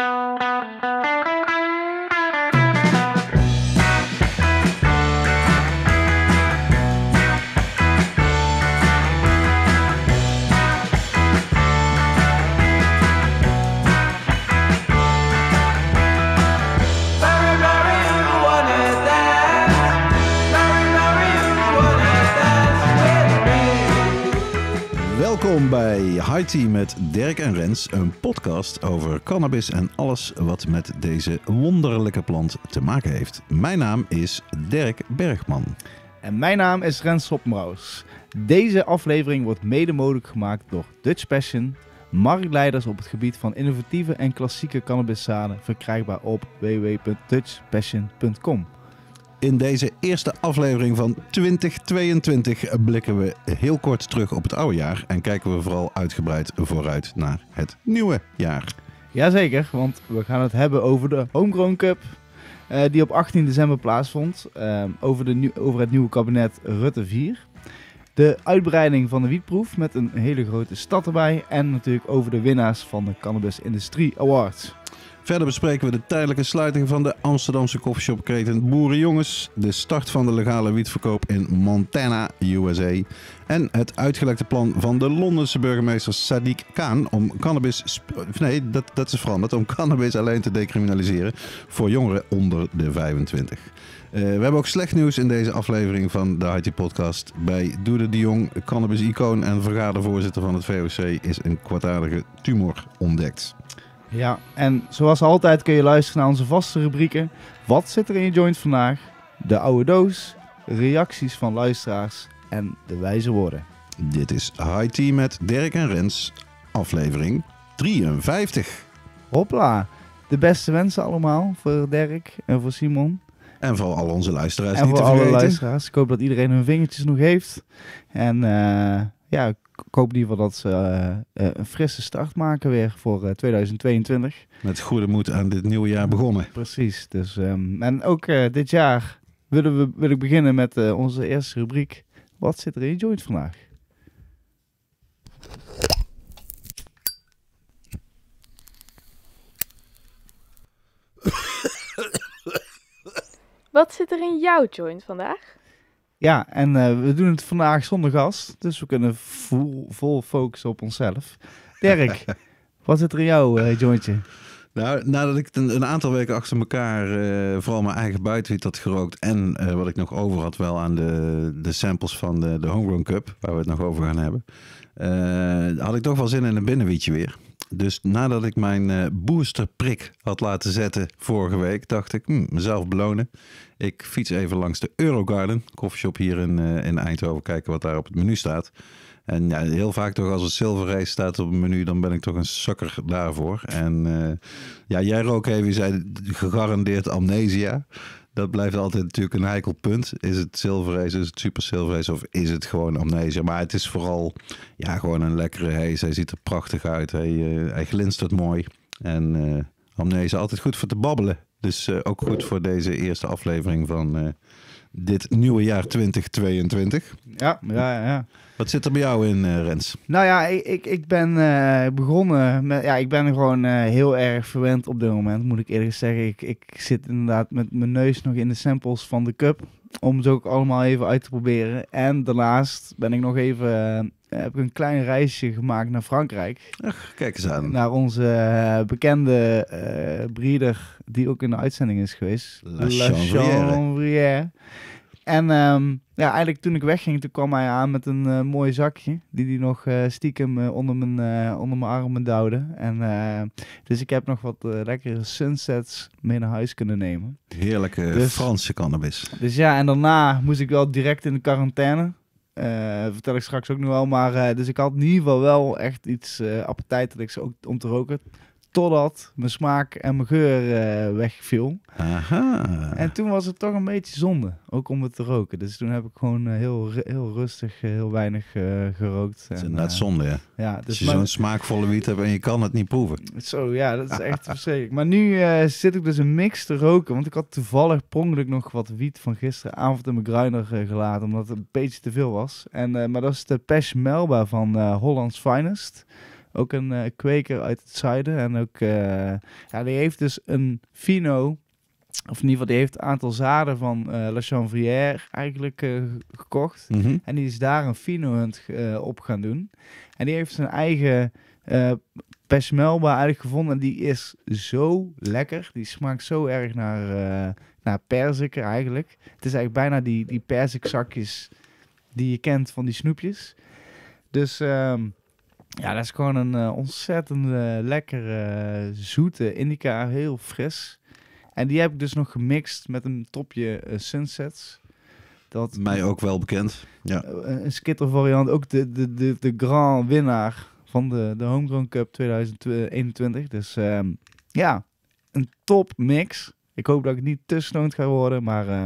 Thank you. Welkom bij High Tea met Dirk en Rens, een podcast over cannabis en alles wat met deze wonderlijke plant te maken heeft. Mijn naam is Dirk Bergman. En mijn naam is Rens Deze aflevering wordt mede mogelijk gemaakt door Dutch Passion, marktleiders op het gebied van innovatieve en klassieke cannabiszaden, verkrijgbaar op www.dutchpassion.com. In deze eerste aflevering van 2022 blikken we heel kort terug op het oude jaar en kijken we vooral uitgebreid vooruit naar het nieuwe jaar. Jazeker, want we gaan het hebben over de Homegrown Cup. Eh, die op 18 december plaatsvond. Eh, over, de, over het nieuwe kabinet Rutte 4. De uitbreiding van de wietproef met een hele grote stad erbij. En natuurlijk over de winnaars van de Cannabis Industry Awards. Verder bespreken we de tijdelijke sluiting van de Amsterdamse koffieshopketen Boerenjongens, de start van de legale wietverkoop in Montana, USA en het uitgelekte plan van de Londense burgemeester Sadiq Khan om cannabis, nee dat, dat is veranderd, om cannabis alleen te decriminaliseren voor jongeren onder de 25. Eh, we hebben ook slecht nieuws in deze aflevering van de IT Podcast. Bij Doede de Jong, cannabis-icoon en vergadervoorzitter van het VOC, is een kwartaardige tumor ontdekt. Ja, en zoals altijd kun je luisteren naar onze vaste rubrieken. Wat zit er in je joint vandaag? De oude doos, reacties van luisteraars en de wijze woorden. Dit is High Tea met Dirk en Rens, aflevering 53. Hopla, de beste wensen allemaal voor Dirk en voor Simon. En voor al onze luisteraars. En niet voor te alle luisteraars. Ik hoop dat iedereen hun vingertjes nog heeft. En uh, ja, ik hoop in ieder geval dat ze eh, eh, een frisse start maken weer voor 2022. Eh, met goede moed aan dit nieuwe jaar begonnen. Precies. Dus, ehm, en ook dit jaar willen we, wil ik beginnen met onze eerste rubriek. Wat zit er in je joint vandaag? Wat zit er in jouw joint vandaag? Ja, en eh, we doen het vandaag zonder gast, dus we kunnen vol, vol focussen op onszelf. Dirk, wat zit er in jou, eh, jointje? Nou, nadat ik een, aantal weken achter elkaar eh, vooral mijn eigen buitenwiet had gerookt en wat ik nog over had wel aan de, de samples van de, de Homegrown Cup, waar we het nog over gaan hebben, had ik toch wel zin in een binnenwietje weer. Dus nadat ik mijn eh, boosterprik had laten zetten vorige week, dacht ik hmm, mezelf belonen. Ik fiets even langs de Eurogarden, koffieshop hier in, eh, in Eindhoven, kijken wat daar op het menu staat. En ja, heel vaak toch als het Race staat op het menu, dan ben ik toch een sukker daarvoor. En eh, ja, jij rook even, zei gegarandeerd amnesia dat blijft altijd natuurlijk een heikel punt. Is het Silverrace, is het Super Silverrace of is het gewoon Amnesia? Maar het is vooral ja, gewoon een lekkere haze. Hij ziet er prachtig uit. Hij, eh, hij glinstert mooi. En uh, Amnesia altijd goed voor te babbelen. Dus eh, ook goed voor deze eerste aflevering van dit nieuwe jaar 2022. Ja, ja, ja. Wat zit er bij jou in, eh, Rens? Nou ja, ik, ik, ben eh, begonnen met... Ja, ik ben gewoon eh, heel erg verwend op dit moment, moet ik eerlijk zeggen. Ik, ik zit inderdaad met mijn neus nog in de samples van de cup. Om ze ook allemaal even uit te proberen. En daarnaast ben ik nog even eh, heb ik een klein reisje gemaakt naar Frankrijk. kijk eens aan. Naar onze eh, bekende eh, breeder, die ook in de uitzending is geweest. La, En ehm, ja, eigenlijk toen ik wegging, toen kwam hij aan met een mooi zakje. Die hij nog stiekem onder, mijn, onder mijn armen duwde. En, dus ik heb nog wat lekkere sunsets mee naar huis kunnen nemen. Heerlijke dus- Franse cannabis. Dus ja, en daarna moest ik wel direct in de quarantaine. Uh, vertel ik straks ook nog wel. Maar, eh, dus ik had in ieder geval wel echt iets uh, eh, appetijtelijks ook om te roken totdat mijn smaak en mijn geur eh, wegviel. En toen was het toch een beetje zonde, ook om het te roken. Dus toen heb ik gewoon eh, heel, heel rustig, eh, heel weinig gerookt. Het is inderdaad zonde, ja. dus Als je zo'n smaakvolle wiet hebt en je kan het niet proeven. Zo, ja, dat is echt verschrikkelijk. Maar nu zit ik dus een mix te roken, want ik had toevallig prongelijk nog wat wiet van gisteravond in mijn grinder gelaten, omdat het een beetje te veel was. En, maar dat is de Pesh Melba van Hollands Finest. Ook een eh, kweker uit het zuiden. En ook, eh, ja, die heeft dus een Fino. Of in ieder geval, die heeft een aantal zaden van eh, La Chanvrière eigenlijk gekocht. Mhm. En die is daar een Fino-hunt op gaan doen. En die heeft zijn eigen uh, pesmelba eigenlijk gevonden. En die is zo lekker. Die smaakt zo erg naar, uh, naar perzik eigenlijk. Het is eigenlijk bijna die, die perzikzakjes die je kent van die snoepjes. Dus ehm, ja, dat is gewoon een eh, ontzettend eh, lekkere, eh, zoete indica, heel fris. En die heb ik dus nog gemixt met een topje sunsets. Dat, Mij ook wel bekend. Ja. een skitter variant, ook de, de, de, de grand winnaar van de, de Homegrown Cup 2021. Dus ehm, ja, een top mix. Ik hoop dat ik niet te stoned ga worden, maar eh,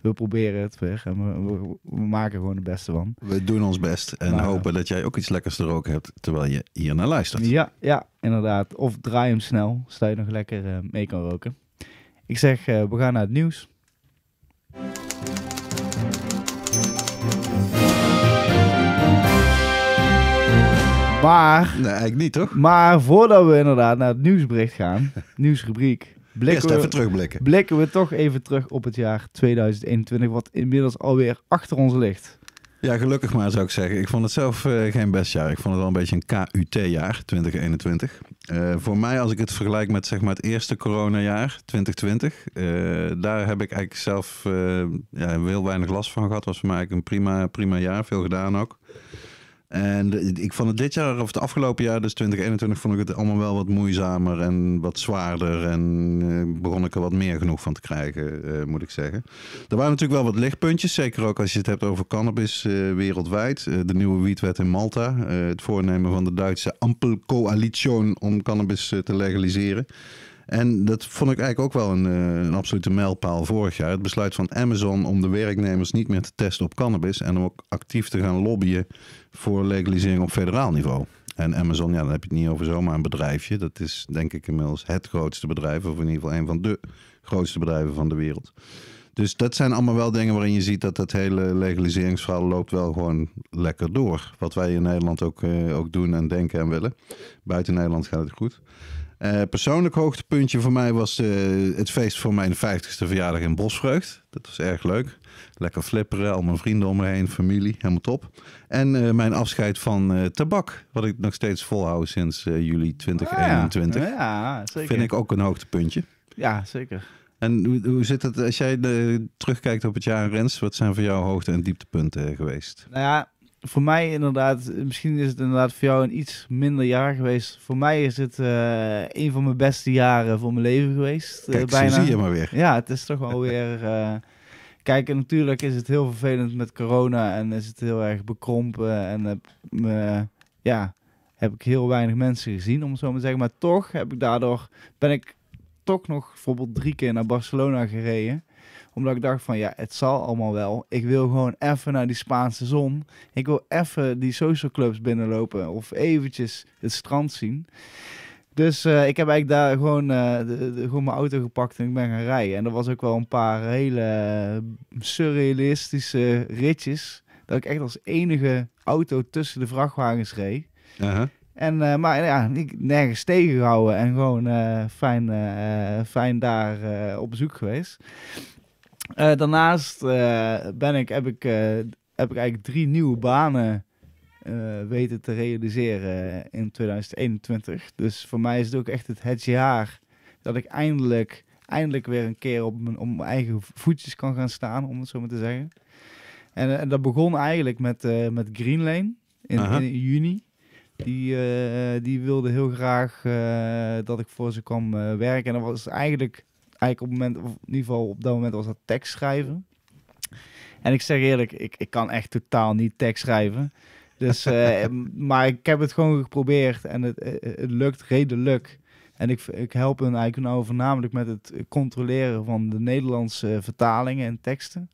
we proberen het weg en we, maken gewoon het beste van. We doen ons best en eh, hopen dat jij ook iets lekkers te roken hebt terwijl je hier naar luistert. Ja, ja, inderdaad. Of draai hem snel, zodat je nog lekker eh, mee kan roken. Ik zeg, we gaan naar het nieuws. Maar... Nee, eigenlijk niet, toch? Maar voordat we inderdaad naar het nieuwsbericht gaan, nieuwsrubriek blikken we, toch even terug op het jaar 2021, wat inmiddels alweer achter ons ligt. Ja, gelukkig maar zou ik zeggen. Ik vond het zelf eh, geen best jaar. Ik vond het wel een beetje een KUT-jaar, 2021. Eh, voor mij, als ik het vergelijk met zeg maar, het eerste coronajaar, 2020, eh, daar heb ik eigenlijk zelf ja, heel weinig last van gehad. was voor mij eigenlijk een prima, prima jaar, veel gedaan ook. En ik vond het dit jaar, of het afgelopen jaar, dus 2021, vond ik het allemaal wel wat moeizamer en wat zwaarder. En eh, begon ik er wat meer genoeg van te krijgen, eh, moet ik zeggen. Er waren natuurlijk wel wat lichtpuntjes, zeker ook als je het hebt over cannabis eh, wereldwijd. de nieuwe wietwet in Malta, het voornemen van de Duitse Ampelcoalition om cannabis te legaliseren. En dat vond ik eigenlijk ook wel een, eh, een, absolute mijlpaal vorig jaar. Het besluit van Amazon om de werknemers niet meer te testen op cannabis en om ook actief te gaan lobbyen voor legalisering op federaal niveau. En Amazon, ja, dan heb je het niet over zomaar een bedrijfje. Dat is denk ik inmiddels het grootste bedrijf, of in ieder geval een van de grootste bedrijven van de wereld. Dus dat zijn allemaal wel dingen waarin je ziet dat dat hele legaliseringsverhaal loopt wel gewoon lekker door. Wat wij in Nederland ook, eh, ook doen en denken en willen. Buiten Nederland gaat het goed. Eh, persoonlijk hoogtepuntje voor mij was eh, het feest voor mijn 50ste verjaardag in Bosvreugd. Dat was erg leuk. Lekker flipperen, al mijn vrienden om me heen, familie, helemaal top. En eh, mijn afscheid van tabak, wat ik nog steeds volhoud sinds juli 2021. ja. zeker. Vind ik ook een hoogtepuntje. Ja, zeker. En hoe, hoe zit het als jij terugkijkt op het jaar Rens? Wat zijn voor jou hoogte- en dieptepunten geweest? Nou ja, voor mij inderdaad, misschien is het inderdaad voor jou een iets minder jaar geweest. Voor mij is het eh, een van mijn beste jaren van mijn leven geweest. Eh, kijk, bijna. zie je maar weer. Ja, het is toch wel weer... Eh, kijk, natuurlijk is het heel vervelend met corona en is het heel erg bekrompen. En heb, ja, heb ik heel weinig mensen gezien, om het zo maar te zeggen. Maar toch heb ik daardoor, ben ik toch nog bijvoorbeeld drie keer naar Barcelona gereden omdat ik dacht van ja, het zal allemaal wel. Ik wil gewoon even naar die Spaanse zon. Ik wil even die social clubs binnenlopen of eventjes het strand zien. Dus eh, ik heb eigenlijk daar gewoon, eh, de, de, mijn auto gepakt en ik ben gaan rijden. En er was ook wel een paar hele surrealistische ritjes. Dat ik echt als enige auto tussen de vrachtwagens reed. Uh-huh. En, eh, maar ja, ik nergens tegengehouden en gewoon fijn, fijn daar op bezoek geweest. Eh, daarnaast eh, ben ik, heb, ik, eh, heb ik eigenlijk drie nieuwe banen weten te realiseren in 2021. Dus voor mij is het ook echt het, het jaar dat ik eindelijk, eindelijk weer een keer op mijn, op mijn eigen voetjes kan gaan staan, om het zo maar te zeggen. En, dat begon eigenlijk met, met Greenlane in, juni. Die, die wilde heel graag dat ik voor ze kwam werken. En dat was eigenlijk op het moment, of in ieder geval op dat moment was dat tekst schrijven. En ik zeg eerlijk, ik, ik kan echt totaal niet tekst schrijven. Dus, eh, maar ik heb het gewoon geprobeerd en het, eh, eh, het lukt redelijk. En ik, ik help hen eigenlijk nou voornamelijk met het controleren van de Nederlandse vertalingen en teksten.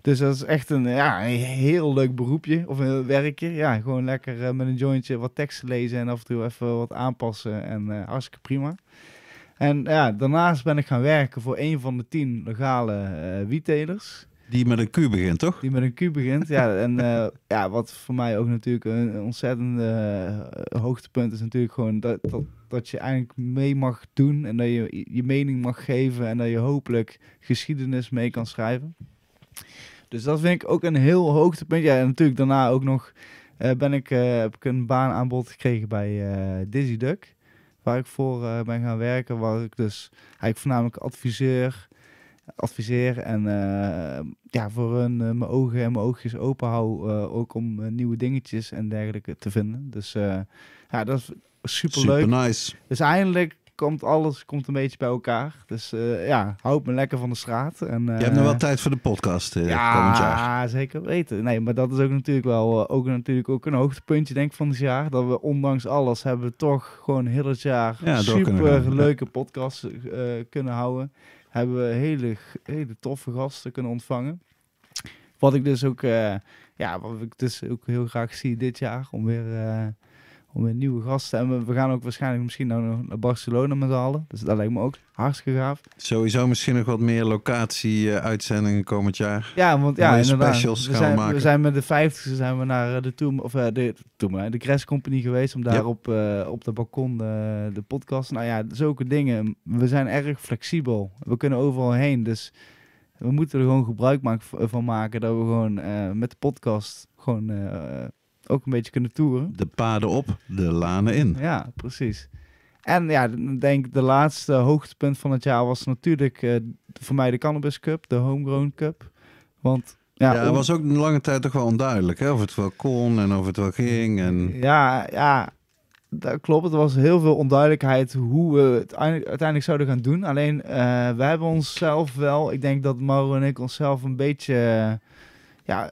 Dus dat is echt een, ja, een heel leuk beroepje of een werkje. Ja, gewoon lekker met een jointje wat teksten lezen en af en toe even wat aanpassen. En als hartstikke prima. En ja, daarnaast ben ik gaan werken voor een van de tien legale uh, eh, wiettelers. Die met een Q begint, toch? Die met een Q begint, ja. En eh, ja, wat voor mij ook natuurlijk een, ontzettende eh, hoogtepunt is natuurlijk gewoon dat, dat, dat je eigenlijk mee mag doen en dat je je mening mag geven en dat je hopelijk geschiedenis mee kan schrijven. Dus dat vind ik ook een heel hoogtepunt. Ja, en natuurlijk daarna ook nog uh, ben ik, heb ik een aanbod gekregen bij Dizzy Duck waar ik voor eh, ben gaan werken, waar ik dus eigenlijk voornamelijk adviseur, adviseer en eh, ja, voor hun eh, mijn ogen en mijn oogjes open hou, ook om nieuwe dingetjes en dergelijke te vinden. Dus ja, dat is super leuk. Super nice. Dus eindelijk komt alles komt een beetje bij elkaar. Dus eh, ja, houd me lekker van de straat. En, uh, Je hebt nog eh, wel tijd voor de podcast eh, ja, komend jaar. zeker weten. Nee, maar dat is ook natuurlijk wel ook, natuurlijk ook een hoogtepuntje denk ik, van dit jaar. Dat we ondanks alles hebben we toch gewoon heel het jaar ja, super leuke podcasts kunnen houden. Hebben we hele, hele toffe gasten kunnen ontvangen. Wat ik dus ook, ja, wat ik dus ook heel graag zie dit jaar. Om weer om weer nieuwe gasten. En we, we, gaan ook waarschijnlijk misschien nou naar Barcelona met halen. Dus dat lijkt me ook hartstikke gaaf. Sowieso misschien nog wat meer locatie-uitzendingen komend jaar. Ja, want ja, Specials we, zijn, maken. we zijn met de 50 zijn we naar eh, de Toom, of eh, de Toom, de Crash Company geweest om daar op, eh, op de balkon de, podcast. Nou ja, zulke dingen. We zijn erg flexibel. We kunnen overal heen. Dus we moeten er gewoon gebruik maken, van maken dat we gewoon met de podcast gewoon ook een beetje kunnen toeren. De paden op, de lanen in. Ja, precies. En ja, denk de laatste hoogtepunt van het jaar was natuurlijk eh, voor mij de Cannabis Cup, de Homegrown Cup. Want ja, ja, was ook een lange tijd toch wel onduidelijk hè? of het wel kon en of het wel ging. En... Ja, ja, dat klopt. Er was heel veel onduidelijkheid hoe we het uiteindelijk zouden gaan doen. Alleen eh, wij hebben onszelf wel, ik denk dat Mauro en ik onszelf een beetje ja,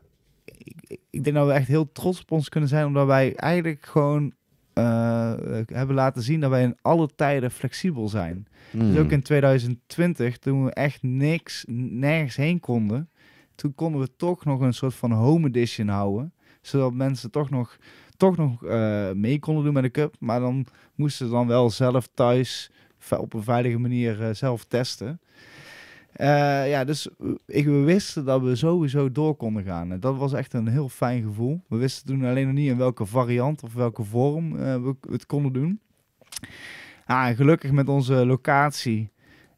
ik, denk dat we echt heel trots op ons kunnen zijn, omdat wij eigenlijk gewoon eh, eh, hebben laten zien dat wij in alle tijden flexibel zijn. Hmm. Dus ook in 2020, toen we echt niks, nergens heen konden, toen konden we toch nog een soort van home edition houden, zodat mensen toch nog, toch nog uh, mee konden doen met de cup, maar dan moesten ze dan wel zelf thuis op een veilige manier zelf testen. Eh, ja, dus eh, ik, we wisten dat we sowieso door konden gaan. En dat was echt een heel fijn gevoel. We wisten toen alleen nog niet in welke variant of welke vorm eh, we het konden doen. Ah, en gelukkig met onze locatie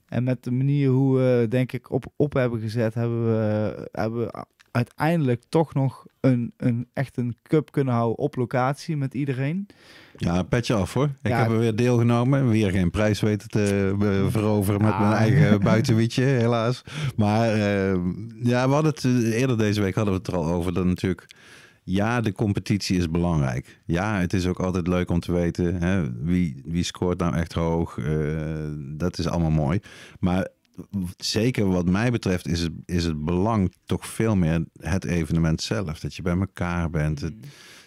en met de manier hoe we, denk ik, op, op hebben gezet, hebben we, hebben we uiteindelijk toch nog een, een echt een cup kunnen houden op locatie met iedereen. Ja, petje af hoor. Ik heb er weer deelgenomen. Weer geen prijs weten te veroveren met mijn ah. eigen buitenwietje, helaas. Maar eh, ja, we hadden het eh, eerder deze week hadden we het er al over. Dat natuurlijk, ja, de competitie is belangrijk. Ja, het is ook altijd leuk om te weten hè, wie, wie scoort nou echt hoog. Eh, dat is allemaal mooi. Maar zeker wat mij betreft is het, is het belang toch veel meer het evenement zelf. Dat je bij elkaar bent. Mm.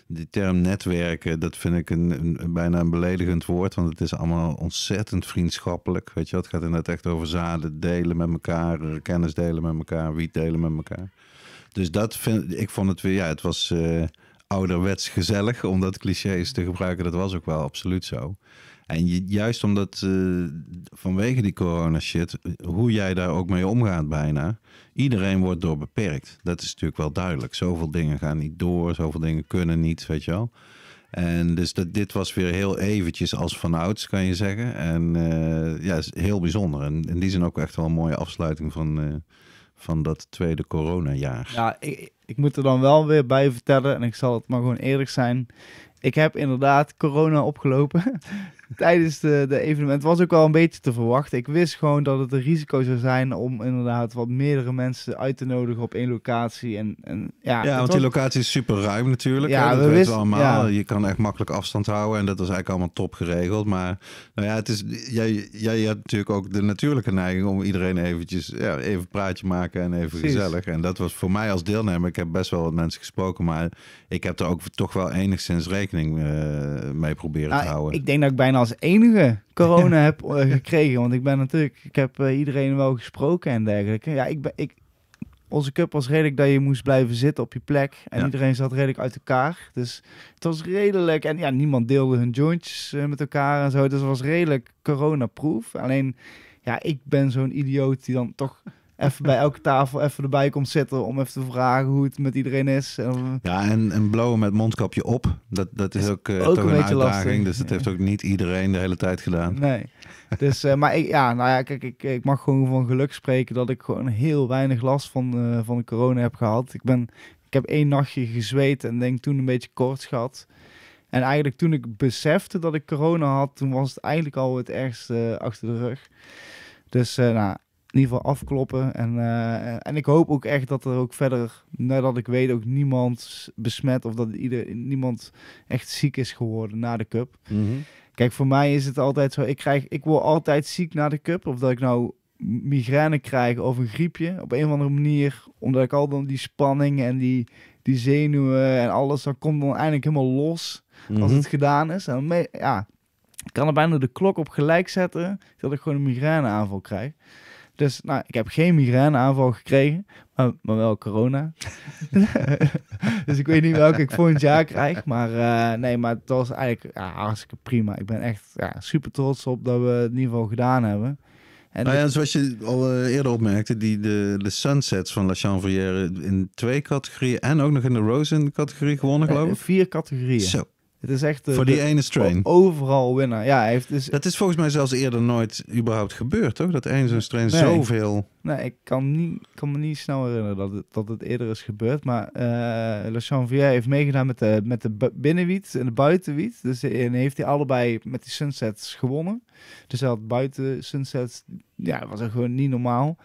die term netwerken, dat vind ik een, een, bijna een beledigend woord. Want het is allemaal ontzettend vriendschappelijk. Weet je, het gaat inderdaad echt over zaden delen met elkaar, eh, kennis delen met elkaar, wie delen met elkaar. Dus dat vind ik vond het weer, ja, het was eh, ouderwets gezellig om dat clichés te gebruiken. Dat was ook wel absoluut zo. En juist omdat eh, vanwege die corona shit, hoe jij daar ook mee omgaat bijna, iedereen wordt door beperkt. Dat is natuurlijk wel duidelijk. Zoveel dingen gaan niet door, zoveel dingen kunnen niet, weet je wel. En dus dat, dit was weer heel eventjes als vanouds, kan je zeggen. En uh, ja, is heel bijzonder. En in die zin ook echt wel een mooie afsluiting van, eh, van dat tweede coronajaar. Ja, ik moet er dan wel weer bij vertellen, en ik zal het maar gewoon eerlijk zijn. Ik heb inderdaad corona opgelopen. tijdens de, de evenement. was ook wel een beetje te verwachten. Ik wist gewoon dat het een risico zou zijn om inderdaad wat meerdere mensen uit te nodigen op één locatie. En, en ja, want die locatie is super ruim natuurlijk. Ja, dat we weten we allemaal. Je kan echt makkelijk afstand houden en dat was eigenlijk allemaal top geregeld. Maar nou ja, het is, jij, jij hebt natuurlijk ook de natuurlijke neiging om iedereen eventjes ja, even praatje maken en even gezellig. En dat was voor mij als deelnemer, ik heb best wel wat mensen gesproken, maar ik heb er ook toch wel enigszins rekening eh, mee proberen te nou, houden. Ik denk dat ik bijna als enige corona heb eh, gekregen. Want ik ben natuurlijk, ik heb eh, iedereen wel gesproken en dergelijke. Ja, ik ben, ik, onze cup was redelijk dat je moest blijven zitten op je plek. En iedereen zat redelijk uit elkaar. Dus het was redelijk. En ja, niemand deelde hun jointjes eh, met elkaar en zo. Dus het was redelijk corona-proof. Alleen, ja, ik ben zo'n idioot die dan toch even bij elke tafel even erbij komt zitten om even te vragen hoe het met iedereen is. Ja, en, en blowen met mondkapje op, dat, dat is, eh, ook, toch een, een uitdaging. Lastig. Dus dat heeft ook niet iedereen de hele tijd gedaan. Nee. Dus, eh, maar ik, ja, nou ja, kijk, ik, ik mag gewoon van geluk spreken dat ik gewoon heel weinig last van, eh, van de corona heb gehad. Ik, ben, ik heb één nachtje gezweet en denk toen een beetje koorts gehad. En eigenlijk toen ik besefte dat ik corona had, toen was het eigenlijk al het ergste achter de rug. Dus uh, nou, in ieder geval afkloppen. En, eh, en ik hoop ook echt dat er ook verder, nadat ik weet, ook niemand besmet of dat ieder, niemand echt ziek is geworden na de cup. Mhm. Kijk, voor mij is het altijd zo, ik, krijg, ik word altijd ziek na de cup. Of dat ik nou migraine krijg of een griepje. Op een of andere manier, omdat ik al dan die spanning en die, die zenuwen en alles, dat komt dan eindelijk helemaal los als mhm. het gedaan is. En mee, ja, ik kan er bijna de klok op gelijk zetten dat ik gewoon een migraineaanval krijg. Dus nou, ik heb geen migraineaanval gekregen, maar, maar wel corona. dus ik weet niet welke ik volgend jaar krijg. Maar eh, nee, maar het was eigenlijk ja, hartstikke prima. Ik ben echt ja, super trots op dat we het in ieder geval gedaan hebben. En nou ja, zoals je al eh, eerder opmerkte, die, de, de sunsets van La Chanvrière in twee categorieën en ook nog in de Rosen categorie gewonnen, eh, geloof ik. Vier categorieën. Zo. Het is echt... Eh, Voor die ene strain. Overal winnaar. Ja, hij heeft dus... Dat is volgens mij zelfs eerder nooit überhaupt gebeurd, toch? Dat één strain zoveel... Nee, ik kan, niet, kan me niet snel herinneren dat het, dat het eerder is gebeurd. Maar uh, eh, Chanvier heeft meegedaan met de, met binnenwiet en de buitenwiet. Dus en heeft hij allebei met die sunsets gewonnen. Dus hij buiten sunsets... Ja, was echt gewoon niet normaal.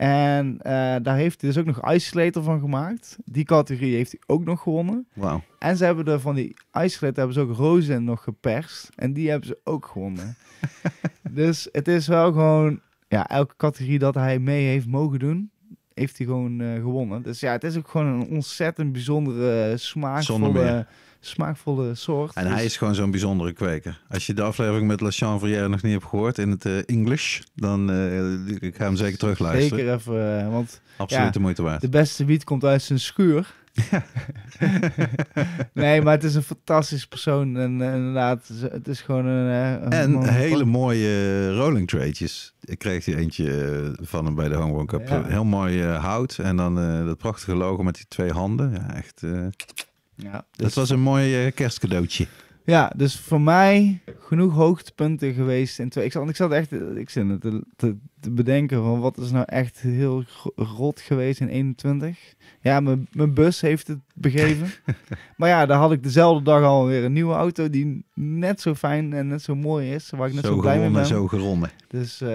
En eh, daar heeft hij dus ook nog Isolator van gemaakt. Die categorie heeft hij ook nog gewonnen. Wow. En ze hebben er van die Isolator hebben ze ook Rozen nog geperst. En die hebben ze ook gewonnen. dus het is wel gewoon... Ja, elke categorie dat hij mee heeft mogen doen, heeft hij gewoon eh, gewonnen. Dus ja, het is ook gewoon een ontzettend bijzondere, smaakvolle smaakvolle soort. En hij dus is gewoon zo'n bijzondere kweker. Als je de aflevering met La Chanvrière nog niet hebt gehoord in het uh, English, dan uh, ik ga hem zeker terugluisteren. Zeker even, eh, want... Absoluut de moeite waard. De beste wiet komt uit zijn schuur. Ja. nee, maar het is een fantastisch persoon. En inderdaad, het is gewoon een... een en hele mooie rolling tradejes. Ik kreeg hier eentje van hem bij de Hongkong Cup. Heel mooi hout en dan dat prachtige logo met die twee handen. Ja, echt... Ja, Dat dus was een mooi eh, kerstcadeautje. Ja, dus voor mij genoeg hoogtepunten geweest. En ik, zat, ik zat echt eh, ik zit te, te, bedenken van wat is nou echt heel rot geweest in 21. Ja, mijn, bus heeft het begeven. maar ja, daar had ik dezelfde dag al weer een nieuwe auto die net zo fijn en net zo mooi is. Waar ik net zo, blij mee ben. Zo geronnen. Dus, uh,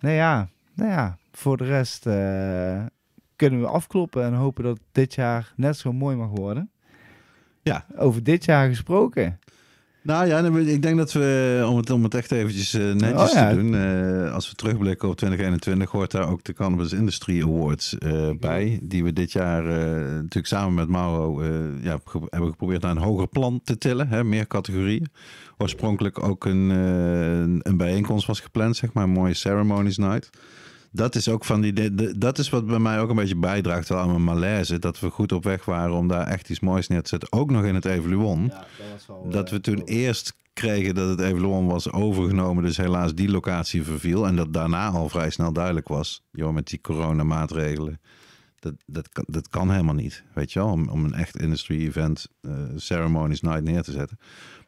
nou, ja, nou ja, voor de rest... Eh, kunnen we afkloppen en hopen dat dit jaar net zo mooi mag worden. Ja. Over dit jaar gesproken. Nou ja, ik denk dat we, om het, om het echt eventjes eh, netjes oh te doen, eh, als we terugblikken op 2021, hoort daar ook de Cannabis Industry Awards eh, bij. Die we dit jaar natuurlijk samen met Mauro ja, hebben geprobeerd naar een hoger plan te tillen. Hè, meer categorieën. Oorspronkelijk ook een, een bijeenkomst was gepland, zeg maar, een mooie ceremonies night dat is ook van die. Dat is wat bij mij ook een beetje bijdraagt aan mijn malaise. Dat we goed op weg waren om daar echt iets moois neer te zetten. Ook nog in het Evoluon. dat, eh, we toen eerst kregen dat het Evoluon was overgenomen. Dus helaas die locatie verviel. En dat daarna al vrij snel duidelijk was. Joh, met die coronamaatregelen. Dat, dat, kan, dat kan helemaal niet. Weet je wel, om, om een echt industry event, uh, eh, ceremonies night neer te zetten.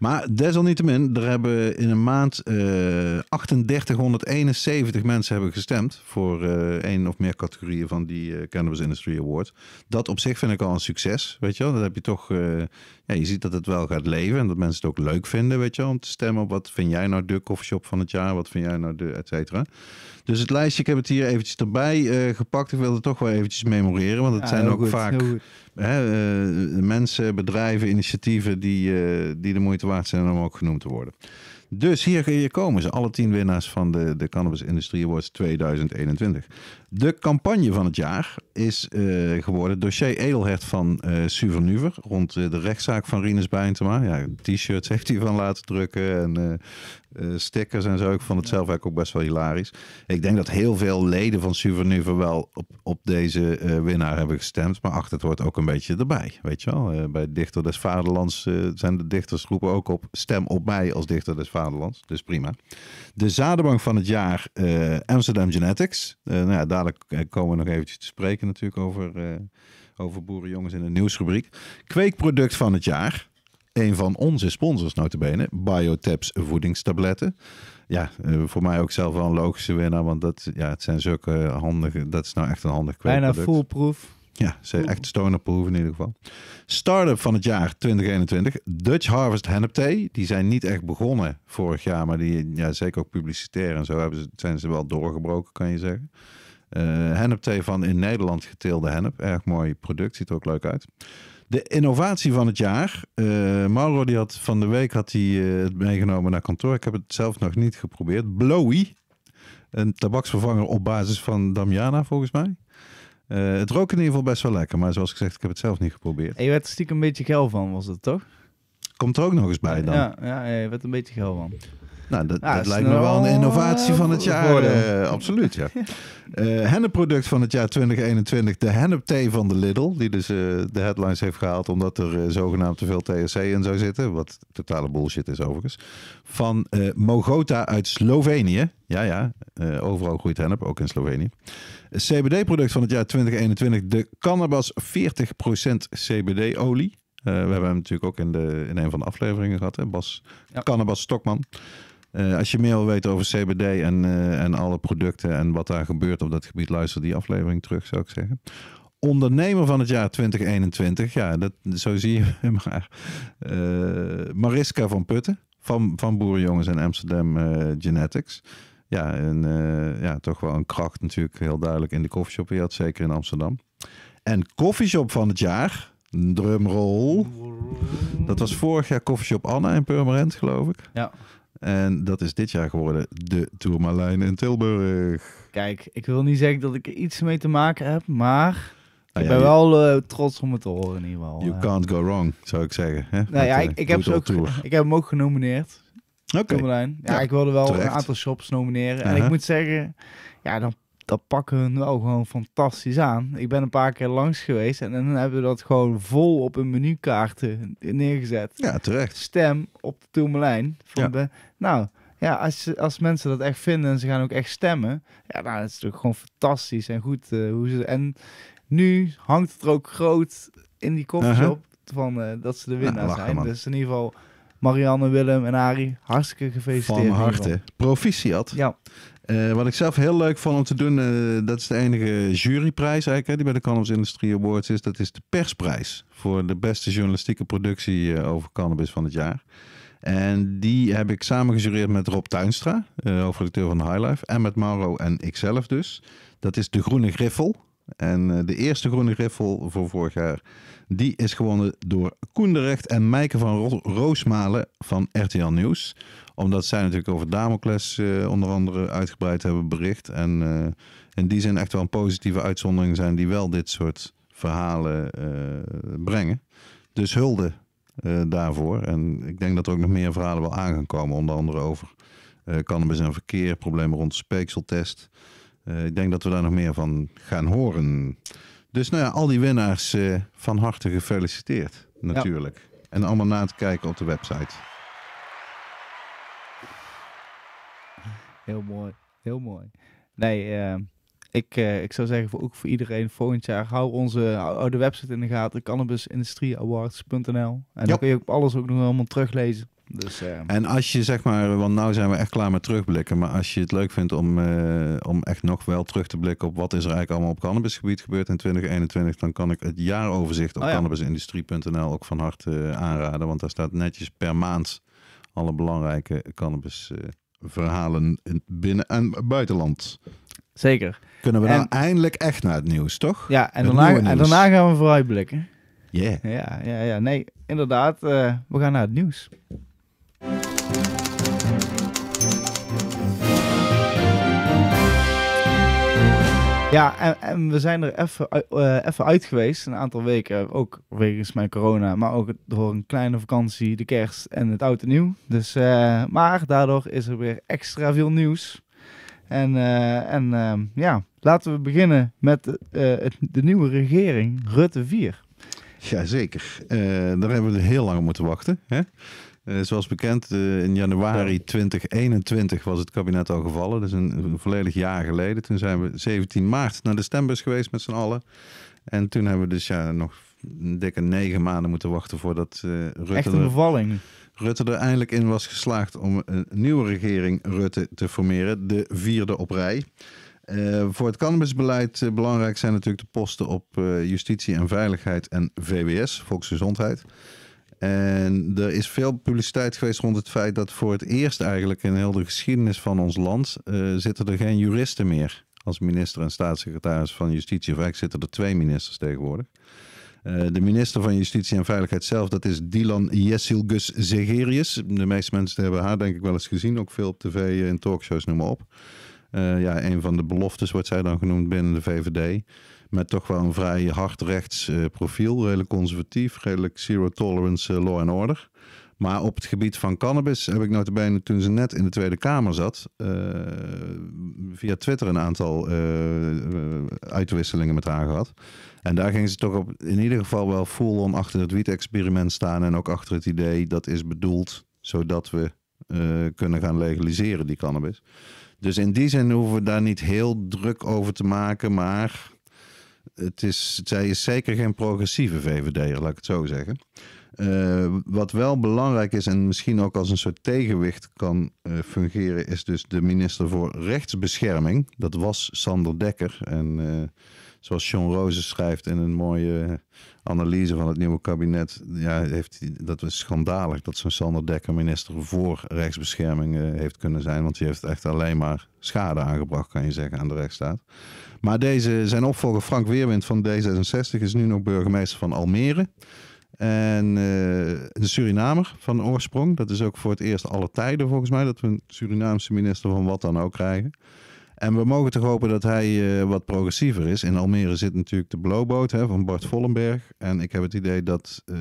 Maar desalniettemin, er hebben in een maand 3871 eh, mensen hebben gestemd voor eh, één of meer categorieën van die eh, Cannabis Industry Award. Dat op zich vind ik al een succes, weet je wel. Dat heb je toch, ja, je ziet dat het wel gaat leven en dat mensen het ook leuk vinden, weet je om te stemmen op wat vind jij nou de coffeeshop van het jaar, wat vind jij nou de, et cetera. Dus het lijstje, ik heb het hier eventjes erbij gepakt. Ik wil toch wel eventjes memoreren, want het zijn ook vaak eh, mensen, bedrijven, initiatieven die, eh, die de moeite waard zijn om ook genoemd te worden. Dus hier, je komen ze, alle tien winnaars van de, de Cannabis Industrie Awards 2021. De campagne van het jaar is eh, geworden dossier Edelhert van uh, eh, Suvernuver. Rond eh, de rechtszaak van Rinus Bijntema. Ja, t-shirts heeft hij van laten drukken en stickers en zo. Ik vond het zelf eigenlijk ook best wel hilarisch. Ik denk dat heel veel leden van Suvernuver wel op, op deze winnaar hebben gestemd. Maar achter het hoort ook een beetje erbij. Weet je wel, bij Dichter des Vaderlands zijn de dichtersgroepen ook op stem op mij als Dichter des Vaderlands. Dus prima. De zadenbank van het jaar Amsterdam Genetics. nou ja, daar eh, komen we nog eventjes te spreken natuurlijk over, uh, over boerenjongens in de nieuwsrubriek. Kweekproduct van het jaar. Een van onze sponsors notabene, BioTabs voedingstabletten. Ja, eh, voor mij ook zelf wel een logische winnaar, want dat, ja, het zijn zulke handige, dat is nou echt een handig kweekproduct. Bijna foolproof. Ja, ze echt stonerproof in ieder geval. Startup van het jaar 2021, Dutch Harvest Hennep Tea. Die zijn niet echt begonnen vorig jaar, maar die, ja, zeker ook publicitair en zo hebben ze, zijn ze wel doorgebroken, kan je zeggen. Eh, hennepthee van in Nederland geteelde hennep. Erg mooi product, ziet er ook leuk uit. De innovatie van het jaar. Uh, Mauro die had van de week had hij, eh, het meegenomen naar kantoor. Ik heb het zelf nog niet geprobeerd. Blowy. Een tabaksvervanger op basis van Damiana volgens mij. het rook in ieder geval best wel lekker. Maar zoals gezegd, ik heb het zelf niet geprobeerd. En je werd er stiekem een beetje geil van was het toch? Komt er ook nog eens bij dan. Ja, ja je werd een beetje geil van. Nou, dat, lijkt me wel een innovatie van het jaar. absoluut, ja. Uh, hennepproduct van het jaar 2021, de thee van de Lidl. Die dus eh, de headlines heeft gehaald omdat er eh, zogenaamd te veel THC e in zou zitten. Wat totale bullshit is overigens. Van eh, Mogota uit Slovenië. Ja, ja, overal groeit hennep, ook in Slovenië. CBD-product van het jaar 2021, de Cannabis 40% CBD-olie. we hebben hem natuurlijk ook in, de, in een van de afleveringen gehad, hè? Bas ja. Cannabas Stokman. Eh, als je meer wil weten over CBD en, eh, en alle producten en wat daar gebeurt op dat gebied, luister die aflevering terug, zou ik zeggen. Ondernemer van het jaar 2021, ja, dat, zo zie je maar. Eh, Mariska van Putten van, van Boerenjongens en Amsterdam Genetics. Ja, en, ja, toch wel een kracht natuurlijk heel duidelijk in de had, zeker in Amsterdam. En koffieshop van het jaar, drumroll. Dat was vorig jaar koffieshop Anna in Purmerend, geloof ik. Ja. En dat is dit jaar geworden de Tourmalijn in Tilburg. Kijk, ik wil niet zeggen dat ik er iets mee te maken heb, maar ah ik ben wel eh, trots om het te horen in ieder geval. You eh. can't go wrong, zou ik zeggen. Hè? Nou ja, ik, eh, ik heb ze ook, ik heb hem ook genomineerd. Oké. Okay. Ja, ik wilde wel een aantal shops nomineren. En ik uh-huh. moet zeggen, ja, dan, dat pakken hun wel gewoon fantastisch aan. Ik ben een paar keer langs geweest en, dan hebben we dat gewoon vol op een menukaarten neergezet. Ja, terecht. Stem op de Tourmalijn. Van de, nou, ja, als, als mensen dat echt vinden en ze gaan ook echt stemmen, ja, nou, dat is natuurlijk gewoon fantastisch en goed. Eh, hoe ze, en nu hangt het er ook groot in die koffieshop op uh-huh. van eh, dat ze de winnaar nou, zijn. Dus in ieder geval Marianne, Willem en Ari, hartstikke gefeliciteerd. Van harte. Proficiat. Ja. Eh, wat ik zelf heel leuk vond om te doen, dat is de enige juryprijs eigenlijk, hè, die bij de Cannabis Industry Awards is. Dat is de persprijs voor de beste journalistieke productie over cannabis van het jaar. En die heb ik samengejureerd met Rob Tuinstra, eh, hoofdredacteur van Highlife. En met Mauro en ikzelf dus. Dat is de Groene Griffel. En eh, de eerste Groene Griffel voor vorig jaar, die is gewonnen door Koenderecht en Mijke van Roosmalen van RTL Nieuws. Omdat zij natuurlijk over Damocles eh, onder andere uitgebreid hebben bericht. En uh, in die zijn echt wel een positieve uitzondering zijn die wel dit soort verhalen brengen. Dus hulde eh, daarvoor. En ik denk dat er ook nog meer verhalen wel aan komen. Onder andere over eh, cannabis en verkeer, problemen rond de speekseltest. Eh, ik denk dat we daar nog meer van gaan horen. Dus nou ja, al die winnaars van harte gefeliciteerd natuurlijk. En allemaal na te kijken op de website. Heel mooi, heel mooi. Nee, uh, ik, eh, ik zou zeggen, voor, ook voor iedereen volgend jaar, hou, onze, oude website in de gaten, cannabisindustrieawards.nl. En dan kun je ook alles ook nog helemaal teruglezen. Dus, eh, en als je zeg maar, want nou zijn we echt klaar met terugblikken, maar als je het leuk vindt om, eh, om echt nog wel terug te blikken op wat is er eigenlijk allemaal op cannabisgebied gebeurd in 2021, dan kan ik het jaaroverzicht op oh cannabisindustrie.nl ook van harte aanraden, want daar staat netjes per maand alle belangrijke cannabisverhalen in binnen- en buitenland. Zeker. Kunnen we en, dan eindelijk echt naar het nieuws, toch? Ja, en, daarna, gaan we vooruitblikken. Yeah. Ja, ja, ja. Nee, inderdaad. Eh, we gaan naar het nieuws. Ja, en, we zijn er even, eh, even uit geweest, een aantal weken, ook wegens mijn corona, maar ook door een kleine vakantie, de kerst en het oud en nieuw. Dus, eh, maar daardoor is er weer extra veel nieuws. En, eh, en ehm, ja, laten we beginnen met eh, de nieuwe regering, Rutte 4. Jazeker. Uh, daar hebben we heel lang op moeten wachten. Hè? zoals bekend, in januari 2021 was het kabinet al gevallen. Dus een, een, volledig jaar geleden. Toen zijn we 17 maart naar de stembus geweest met z'n allen. En toen hebben we dus ja, nog een dikke negen maanden moeten wachten voordat Rutte... Echt een bevalling. Rutte er eindelijk in was geslaagd om een nieuwe regering Rutte te formeren, de vierde op rij. Eh, voor het cannabisbeleid eh, belangrijk zijn natuurlijk de posten op eh, justitie en veiligheid en VWS, volksgezondheid. En er is veel publiciteit geweest rond het feit dat voor het eerst eigenlijk in heel de geschiedenis van ons land zitten er geen juristen meer. Als minister en staatssecretaris van Justitie, of eigenlijk zitten er twee ministers tegenwoordig. Eh, de minister van Justitie en Veiligheid zelf, dat is Dylan Jessilgus Zegerius. De meeste mensen hebben haar denk ik wel eens gezien, ook veel op tv en eh, talkshows, noem maar op. Eh, ja, een van de beloftes wordt zij dan genoemd binnen de VVD. Met toch wel een vrij hard rechts profiel, redelijk conservatief, redelijk zero tolerance law and order. Maar op het gebied van cannabis heb ik notabene toen ze net in de Tweede Kamer zat... Eh, via Twitter een aantal eh, eh, uitwisselingen met haar gehad. En daar gingen ze toch op, in ieder geval wel vol om achter het wiet-experiment staan... en ook achter het idee dat is bedoeld zodat we kunnen gaan legaliseren, die cannabis. Dus in die zin hoeven we daar niet heel druk over te maken, maar het is, zij is zeker geen progressieve VVD, laat ik het zo zeggen. Eh, wat wel belangrijk is en misschien ook als een soort tegenwicht kan uh, fungeren, is dus de minister voor Rechtsbescherming. Dat was Sander Dekker. En eh, zoals John Rozen schrijft in een mooie analyse van het nieuwe kabinet, ja, heeft, dat is schandalig dat zo'n Sander Dekker minister voor Rechtsbescherming heeft kunnen zijn. Want die heeft echt alleen maar schade aangebracht, kan je zeggen, aan de rechtsstaat. Maar deze, zijn opvolger Frank Weerwind van D66 is nu nog burgemeester van Almere. En uh, een Surinamer van oorsprong. Dat is ook voor het eerst alle tijden volgens mij dat we een Surinaamse minister van wat dan ook krijgen. En we mogen toch hopen dat hij eh, wat progressiever is. In Almere zit natuurlijk de blowboot hè, van Bart Vollenberg. En ik heb het idee dat eh,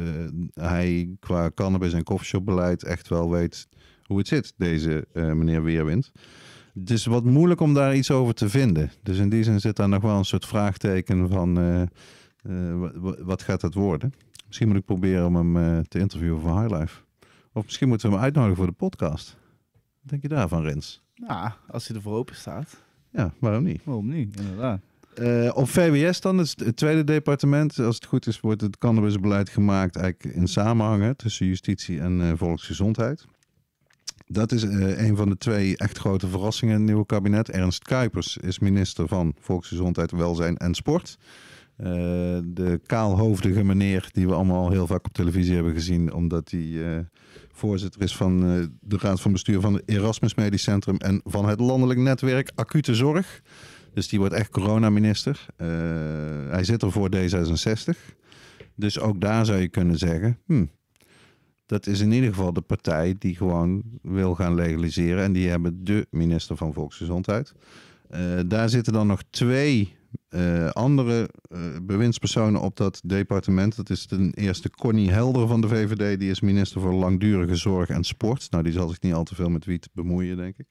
hij qua cannabis- en coffeeshopbeleid echt wel weet hoe het zit, deze meneer Weerwind. Het is wat moeilijk om daar iets over te vinden. Dus in die zin zit daar nog wel een soort vraagteken van wat gaat dat worden? Misschien moet ik proberen om hem eh, te interviewen voor Highlife. Of misschien moeten we hem uitnodigen voor de podcast. Wat denk je daarvan, Rens? Nou, als hij ervoor open staat. Ja, waarom niet? Waarom niet, inderdaad. Eh, op VWS dan, het, het tweede departement. Als het goed is, wordt het cannabisbeleid gemaakt eigenlijk in samenhang tussen justitie en eh, volksgezondheid. Dat is een van de twee echt grote verrassingen in het nieuwe kabinet. Ernst Kuipers is minister van Volksgezondheid, Welzijn en Sport. Eh, de kaalhoofdige meneer die we allemaal heel vaak op televisie hebben gezien, omdat hij eh, voorzitter is van eh, de raad van bestuur van het Erasmus Medisch Centrum en van het landelijk netwerk Acute Zorg. Dus die wordt echt coronaminister. hij zit er voor D66. Dus ook daar zou je kunnen zeggen, hmm, dat is in ieder geval de partij die gewoon wil gaan legaliseren. En die hebben de minister van Volksgezondheid. daar zitten dan nog twee uh, andere eh, bewindspersonen op dat departement. Dat is ten eerste Connie Helder van de VVD. Die is minister voor Langdurige Zorg en Sport. Nou, die zal zich niet al te veel met wiet bemoeien, denk ik.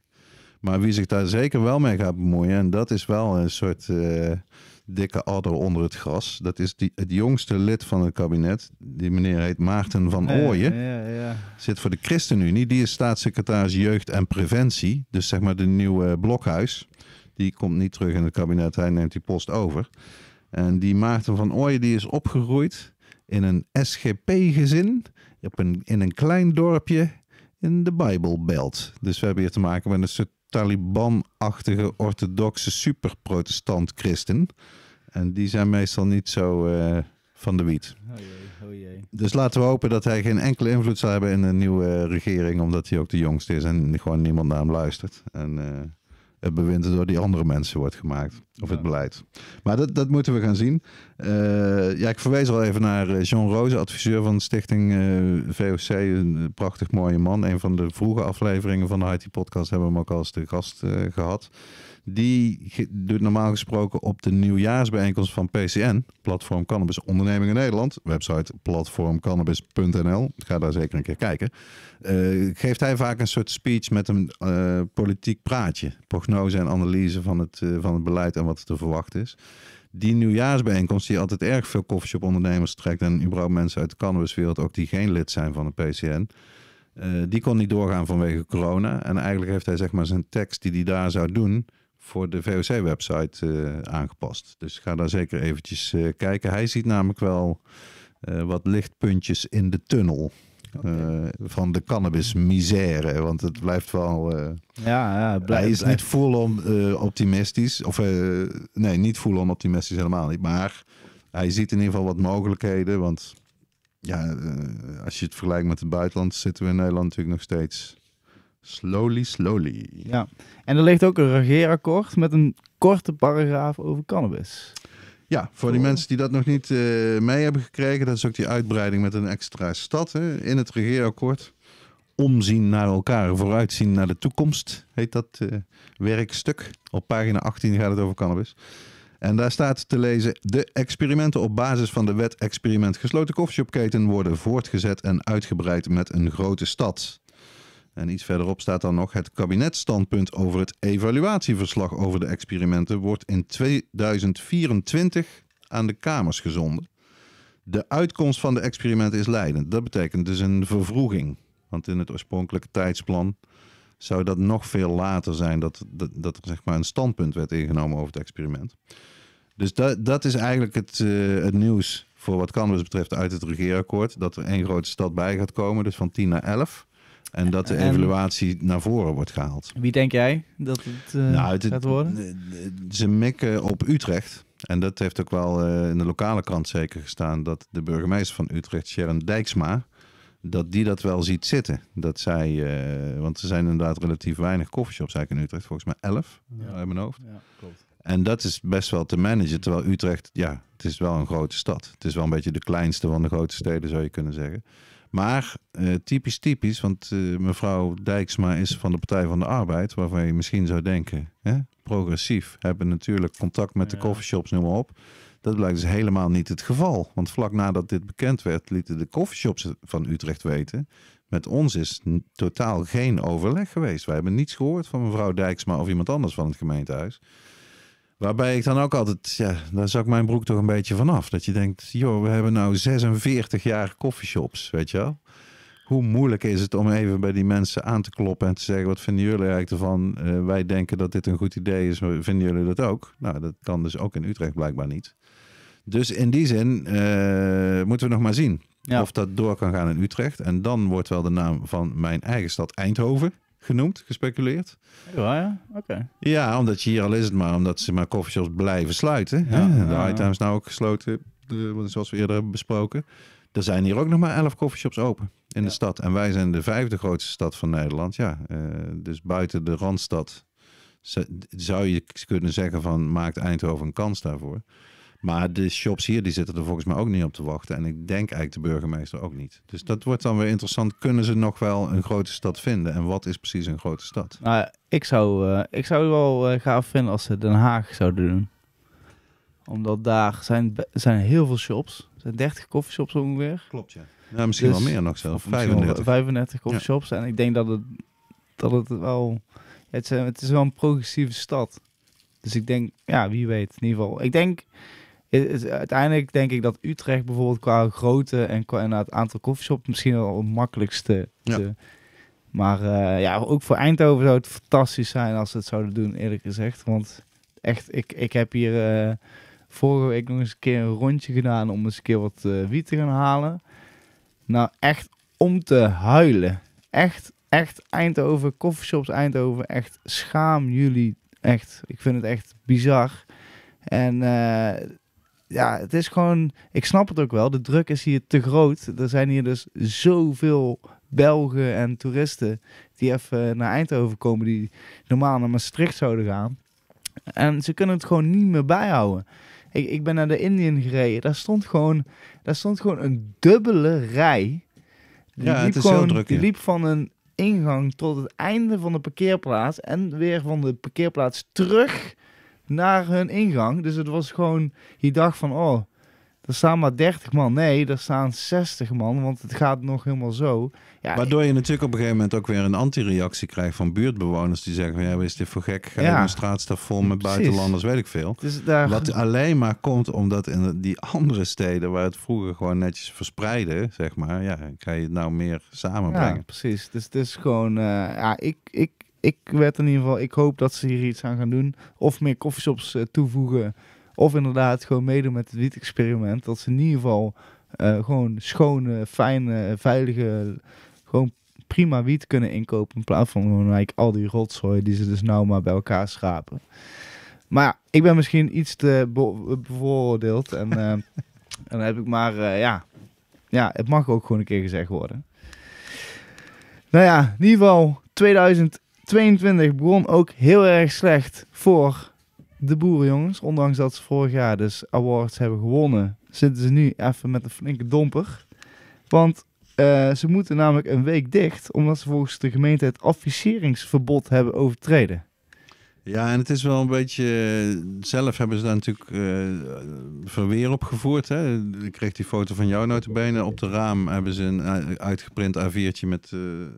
Maar wie zich daar zeker wel mee gaat bemoeien, en dat is wel een soort eh, dikke adder onder het gras. Dat is die, het jongste lid van het kabinet. Die meneer heet Maarten van Ooijen. Ja, ja, ja. Zit voor de ChristenUnie. Die is staatssecretaris Jeugd en Preventie. Dus zeg maar de nieuwe blokhuis. Die komt niet terug in het kabinet. Hij neemt die post over. En die Maarten van Ooyen die is opgegroeid in een SGP-gezin. In een klein dorpje in de Bijbelbelt. Dus we hebben hier te maken met een soort Taliban-achtige orthodoxe superprotestant-christen. En die zijn meestal niet zo eh, van de wiet. Oh, oh Dus laten we hopen dat hij geen enkele invloed zal hebben in een nieuwe regering, omdat hij ook de jongste is en gewoon niemand naar hem luistert. En eh, het bewind door die andere mensen wordt gemaakt. Of het beleid. Maar dat, dat moeten we gaan zien. Eh, ja, ik verwees al even naar eh, Jean Roze, adviseur van Stichting eh, VOC. Een prachtig mooie man. Een van de vroege afleveringen van de IT-podcast hebben we hem ook als de gast gehad. Die doet normaal gesproken op de nieuwjaarsbijeenkomst van PCN, Platform Cannabis Ondernemingen Nederland, website platformcannabis.nl. Ga daar zeker een keer kijken. Eh, geeft hij vaak een soort speech met een eh, politiek praatje, prognose en analyse van het, eh, van het beleid en wat er te verwachten is. Die nieuwjaarsbijeenkomst, die altijd erg veel koffieshop-ondernemers trekt en überhaupt mensen uit de cannabiswereld, ook die geen lid zijn van de PCN. die kon niet doorgaan vanwege corona. En eigenlijk heeft hij zeg maar zijn tekst die hij daar zou doen, voor de VOC-website eh, aangepast. Dus ga daar zeker eventjes eh, kijken. Hij ziet namelijk wel eh, wat lichtpuntjes in de tunnel. van de cannabis misère. Want het blijft wel. ja, ja hij is niet full on optimistisch. Of nee, niet full on optimistisch helemaal niet. Maar hij ziet in ieder geval wat mogelijkheden. Want ja, als je het vergelijkt met het buitenland, zitten we in Nederland natuurlijk nog steeds Slowly, slowly. Ja, en er ligt ook een regeerakkoord met een korte paragraaf over cannabis. Ja, voor die mensen die dat nog niet eh, mee hebben gekregen, dat is ook die uitbreiding met een extra stad hè, in het regeerakkoord. Omzien naar elkaar, vooruitzien naar de toekomst, heet dat eh, werkstuk. Op pagina 18 gaat het over cannabis. En daar staat te lezen: De experimenten op basis van de wet experiment gesloten koffieshopketen worden voortgezet en uitgebreid met een grote stad. En iets verderop staat dan nog het kabinetstandpunt over het evaluatieverslag over de experimenten wordt in 2024 aan de Kamers gezonden. De uitkomst van de experimenten is leidend. Dat betekent dus een vervroeging. Want in het oorspronkelijke tijdsplan zou dat nog veel later zijn dat, dat, er zeg maar een standpunt werd ingenomen over het experiment. Dus dat, dat is eigenlijk het, eh, het nieuws voor wat cannabis betreft uit het regeerakkoord. Dat er één grote stad bij gaat komen, dus van 10 naar 11. En dat de evaluatie naar voren wordt gehaald. Wie denk jij dat het eh, nou, gaat worden? Ze mikken op Utrecht. En dat heeft ook wel eh, in de lokale krant zeker gestaan... dat de burgemeester van Utrecht, Sharon Dijksma... dat die dat wel ziet zitten. Dat zij, eh, want er zijn inderdaad relatief weinig koffieshops eigenlijk in Utrecht. Volgens mij elf, in uit mijn hoofd. Ja, klopt. En dat is best wel te managen. Terwijl Utrecht, ja, het is wel een grote stad. Het is wel een beetje de kleinste van de grote steden, zou je kunnen zeggen. Maar eh, typisch, typisch, want eh, mevrouw Dijksma is van de Partij van de Arbeid, waarvan je misschien zou denken, hè? progressief, hebben natuurlijk contact met de coffeeshops, noem maar op. Dat blijkt dus helemaal niet het geval. Want vlak nadat dit bekend werd, lieten de coffeeshops van Utrecht weten. Met ons is totaal geen overleg geweest. Wij hebben niets gehoord van mevrouw Dijksma of iemand anders van het gemeentehuis. Waarbij ik dan ook altijd, ja, daar zak mijn broek toch een beetje vanaf. Dat je denkt, joh, we hebben nou 46 jaar coffeeshops, weet je wel. Hoe moeilijk is het om even bij die mensen aan te kloppen en te zeggen, wat vinden jullie eigenlijk ervan? Eh, wij denken dat dit een goed idee is, vinden jullie dat ook? Nou, dat kan dus ook in Utrecht blijkbaar niet. Dus in die zin eh, moeten we nog maar zien of dat door kan gaan in Utrecht. En dan wordt wel de naam van mijn eigen stad Eindhoven genoemd, gespeculeerd. Ja, ja? oké. Ja, omdat je hier al is het maar, omdat ze maar coffeeshops blijven sluiten. Ja, De ja. nou ook gesloten, zoals we eerder hebben besproken. Er zijn hier ook nog maar elf coffeeshops open in de stad. En wij zijn de vijfde grootste stad van Nederland. Ja, eh, dus buiten de Randstad zou je kunnen zeggen van maakt Eindhoven een kans daarvoor. Maar de shops hier die zitten er volgens mij ook niet op te wachten. En ik denk eigenlijk de burgemeester ook niet. Dus dat wordt dan weer interessant. Kunnen ze nog wel een grote stad vinden? En wat is precies een grote stad? Nou, ik zou, eh, ik zou wel uh, gaaf vinden als ze Den Haag zouden doen. Omdat daar zijn, zijn heel veel shops. Er zijn 30 coffeeshops ongeveer. Klopt, ja. Nou, misschien wel dus meer nog zelf. 35. 35 coffeeshops. En ik denk dat het, dat het wel... is, het is wel een progressieve stad. Dus ik denk, ja, wie weet. In ieder geval, ik denk uiteindelijk denk ik dat Utrecht bijvoorbeeld qua grootte en qua en het aantal koffieshops misschien wel het makkelijkste. Maar eh, ja, ook voor Eindhoven zou het fantastisch zijn als ze het zouden doen, eerlijk gezegd. Want echt, ik, ik heb hier eh, vorige week nog eens een keer een rondje gedaan om eens een keer wat uh, wiet te gaan halen. Nou, echt om te huilen. Echt, echt Eindhoven, koffieshops Eindhoven, echt schaam jullie. Echt, ik vind het echt bizar. En ja, het is gewoon, ik snap het ook wel, de druk is hier te groot. Er zijn hier dus zoveel Belgen en toeristen die even naar Eindhoven komen, die normaal naar Maastricht zouden gaan. En ze kunnen het gewoon niet meer bijhouden. Ik, ik ben naar de Indian gereden, daar stond gewoon, daar stond gewoon een dubbele rij. ja, het is gewoon, druk. Die liep van een ingang tot het einde van de parkeerplaats en weer van de parkeerplaats terug naar hun ingang. Dus het was gewoon, je dacht van, oh, er staan maar 30 man. Nee, er staan 60 man, want het gaat nog helemaal zo. Waardoor je natuurlijk op een gegeven moment ook weer een anti-reactie krijgt van buurtbewoners die zeggen: ja, is dit voor gek? Ga ja. een straat staan vol met buitenlanders, weet ik veel. Dus Wat alleen maar komt omdat in die andere steden waar het vroeger gewoon netjes verspreiden, zeg maar, ja, kan je het nou meer samenbrengen. Ja, precies. Dus het is gewoon, eh, ja, ik, ik ik werd in ieder geval, ik hoop dat ze hier iets aan gaan doen. Of meer koffieshops eh, toevoegen. Of inderdaad gewoon meedoen met het wiet-experiment. Dat ze in ieder geval eh, gewoon schone, fijne, veilige, gewoon prima wiet kunnen inkopen. In plaats van gewoon eigenlijk al die rotzooi die ze dus nou maar bij elkaar schrapen. Maar ja, ik ben misschien iets te bevoordeeld. bevooroordeeld. Eh, en, dan heb ik maar, ja. ja, het mag ook gewoon een keer gezegd worden. Nou ja, in ieder geval 2000 22 begon ook heel erg slecht voor de boerenjongens. Ondanks dat ze vorig jaar dus awards hebben gewonnen, zitten ze nu even met een flinke domper. Want eh, ze moeten namelijk een week dicht, omdat ze volgens de gemeente het officieringsverbod hebben overtreden. Ja, en het is wel een beetje. Eh, zelf hebben ze daar natuurlijk uh, verweer op gevoerd. Hè? Ik kreeg die foto van jou notabene. Op de raam hebben ze een uitgeprint A4'tje met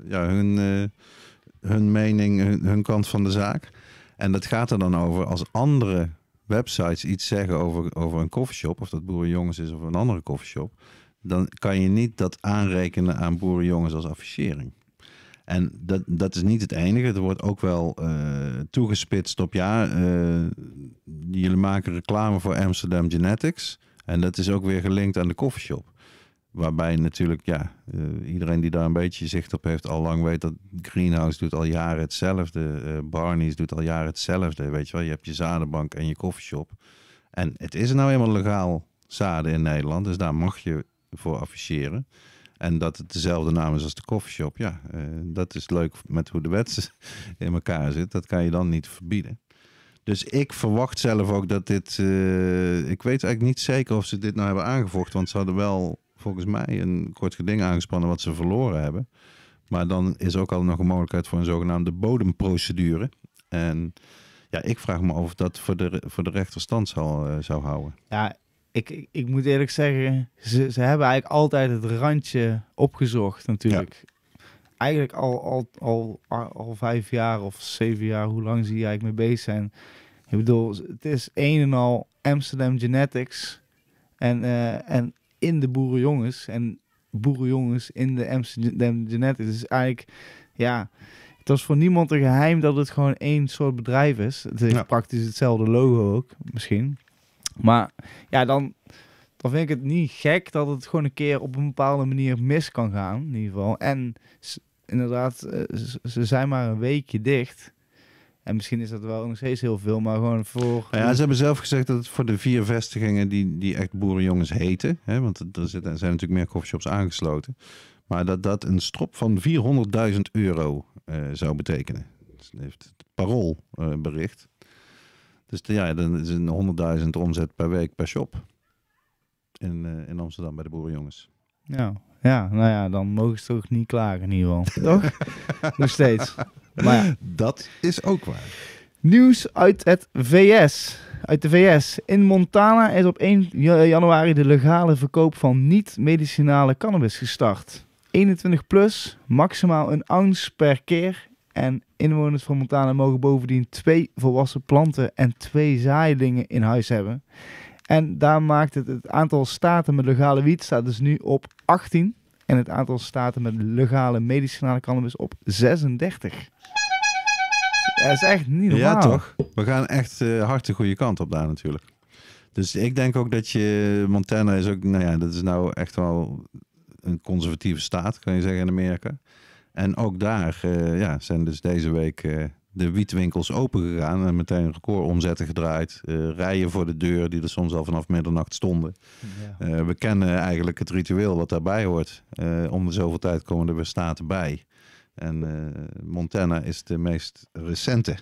ja, hun hun mening, hun, kant van de zaak. En dat gaat er dan over als andere websites iets zeggen over, over een koffieshop, of dat boerenjongens is of een andere koffieshop, dan kan je niet dat aanrekenen aan boerenjongens als affichering. En dat, dat is niet het enige. Er wordt ook wel eh, toegespitst op ja, uh, jullie maken reclame voor Amsterdam Genetics. En dat is ook weer gelinkt aan de koffieshop. Waarbij natuurlijk, ja, eh, iedereen die daar een beetje zicht op heeft, al lang weet dat Greenhouse doet al jaren hetzelfde. Eh, Barney's doet al jaren hetzelfde. Weet je wel, je hebt je zadenbank en je koffieshop. En het is nou eenmaal legaal zaden in Nederland, dus daar mag je voor afficheren. En dat het dezelfde naam is als de koffieshop, ja, eh, dat is leuk met hoe de wet in elkaar zit. Dat kan je dan niet verbieden. Dus ik verwacht zelf ook dat dit. ik weet eigenlijk niet zeker of ze dit nou hebben aangevochten. Want ze hadden wel volgens mij een kort geding aangespannen wat ze verloren hebben. Maar dan is ook al nog een mogelijkheid voor een zogenaamde bodemprocedure. En ja, ik vraag me af of dat voor de, voor de rechterstand eh, zou houden. Ja, ik, ik, moet eerlijk zeggen, ze, ze hebben eigenlijk altijd het randje opgezocht natuurlijk. Eigenlijk al, al, al, al vijf jaar of zeven jaar, hoe lang ze jij eigenlijk mee bezig zijn. Ik bedoel, het is een en al Amsterdam Genetics. En, eh, en in de boerenjongens. En boerenjongens in de Amsterdam Genet. is dus eigenlijk, ja, het was voor niemand een geheim dat het gewoon één soort bedrijf is. Het is praktisch hetzelfde logo ook, misschien. Maar ja, dan, dan vind ik het niet gek dat het gewoon een keer op een bepaalde manier mis kan gaan, in ieder geval. En inderdaad, eh, ze zijn maar een weekje dicht. En misschien is dat wel nog steeds heel veel, maar gewoon voor... ja, ze hebben zelf gezegd dat het voor de vier vestigingen die, die echt boerenjongens heten... Hè, want er zitten, zijn natuurlijk meer coffeeshops aangesloten... maar dat dat een strop van 400.000 euro eh, zou betekenen. Dus dat heeft het parool eh, bericht. Dus ja, dan is een 100.000 omzet per week per shop in, eh, in Amsterdam bij de boerenjongens. Ja, ja, nou ja, dan mogen ze toch niet klagen in ieder geval. toch? nog steeds. Maar ja. Dat is ook waar. Nieuws uit het VS. Uit de VS. In Montana is op 1 januari de legale verkoop van niet-medicinale cannabis gestart. 21 plus, maximaal een ounce per keer. En inwoners van Montana mogen bovendien twee volwassen planten en twee zaailingen in huis hebben. En daar maakt het het aantal staten met legale wiet staat dus nu op 18 en het aantal staten met legale medicinale cannabis op 36. Dat is echt niet normaal. Ja, toch? We gaan echt uh, hard de goede kant op daar natuurlijk. Dus ik denk ook dat je... Montana is ook... Nou ja, dat is nou echt wel een conservatieve staat, kan je zeggen, in Amerika. En ook daar eh, ja, zijn dus deze week... Eh, de wietwinkels gegaan en meteen recordomzetten gedraaid. Uh, rijen voor de deur die er soms al vanaf middernacht stonden. Ja. Eh, we kennen eigenlijk het ritueel wat daarbij hoort. Eh, om de zoveel tijd komen er weer staten bij. En Montana is de meest recente.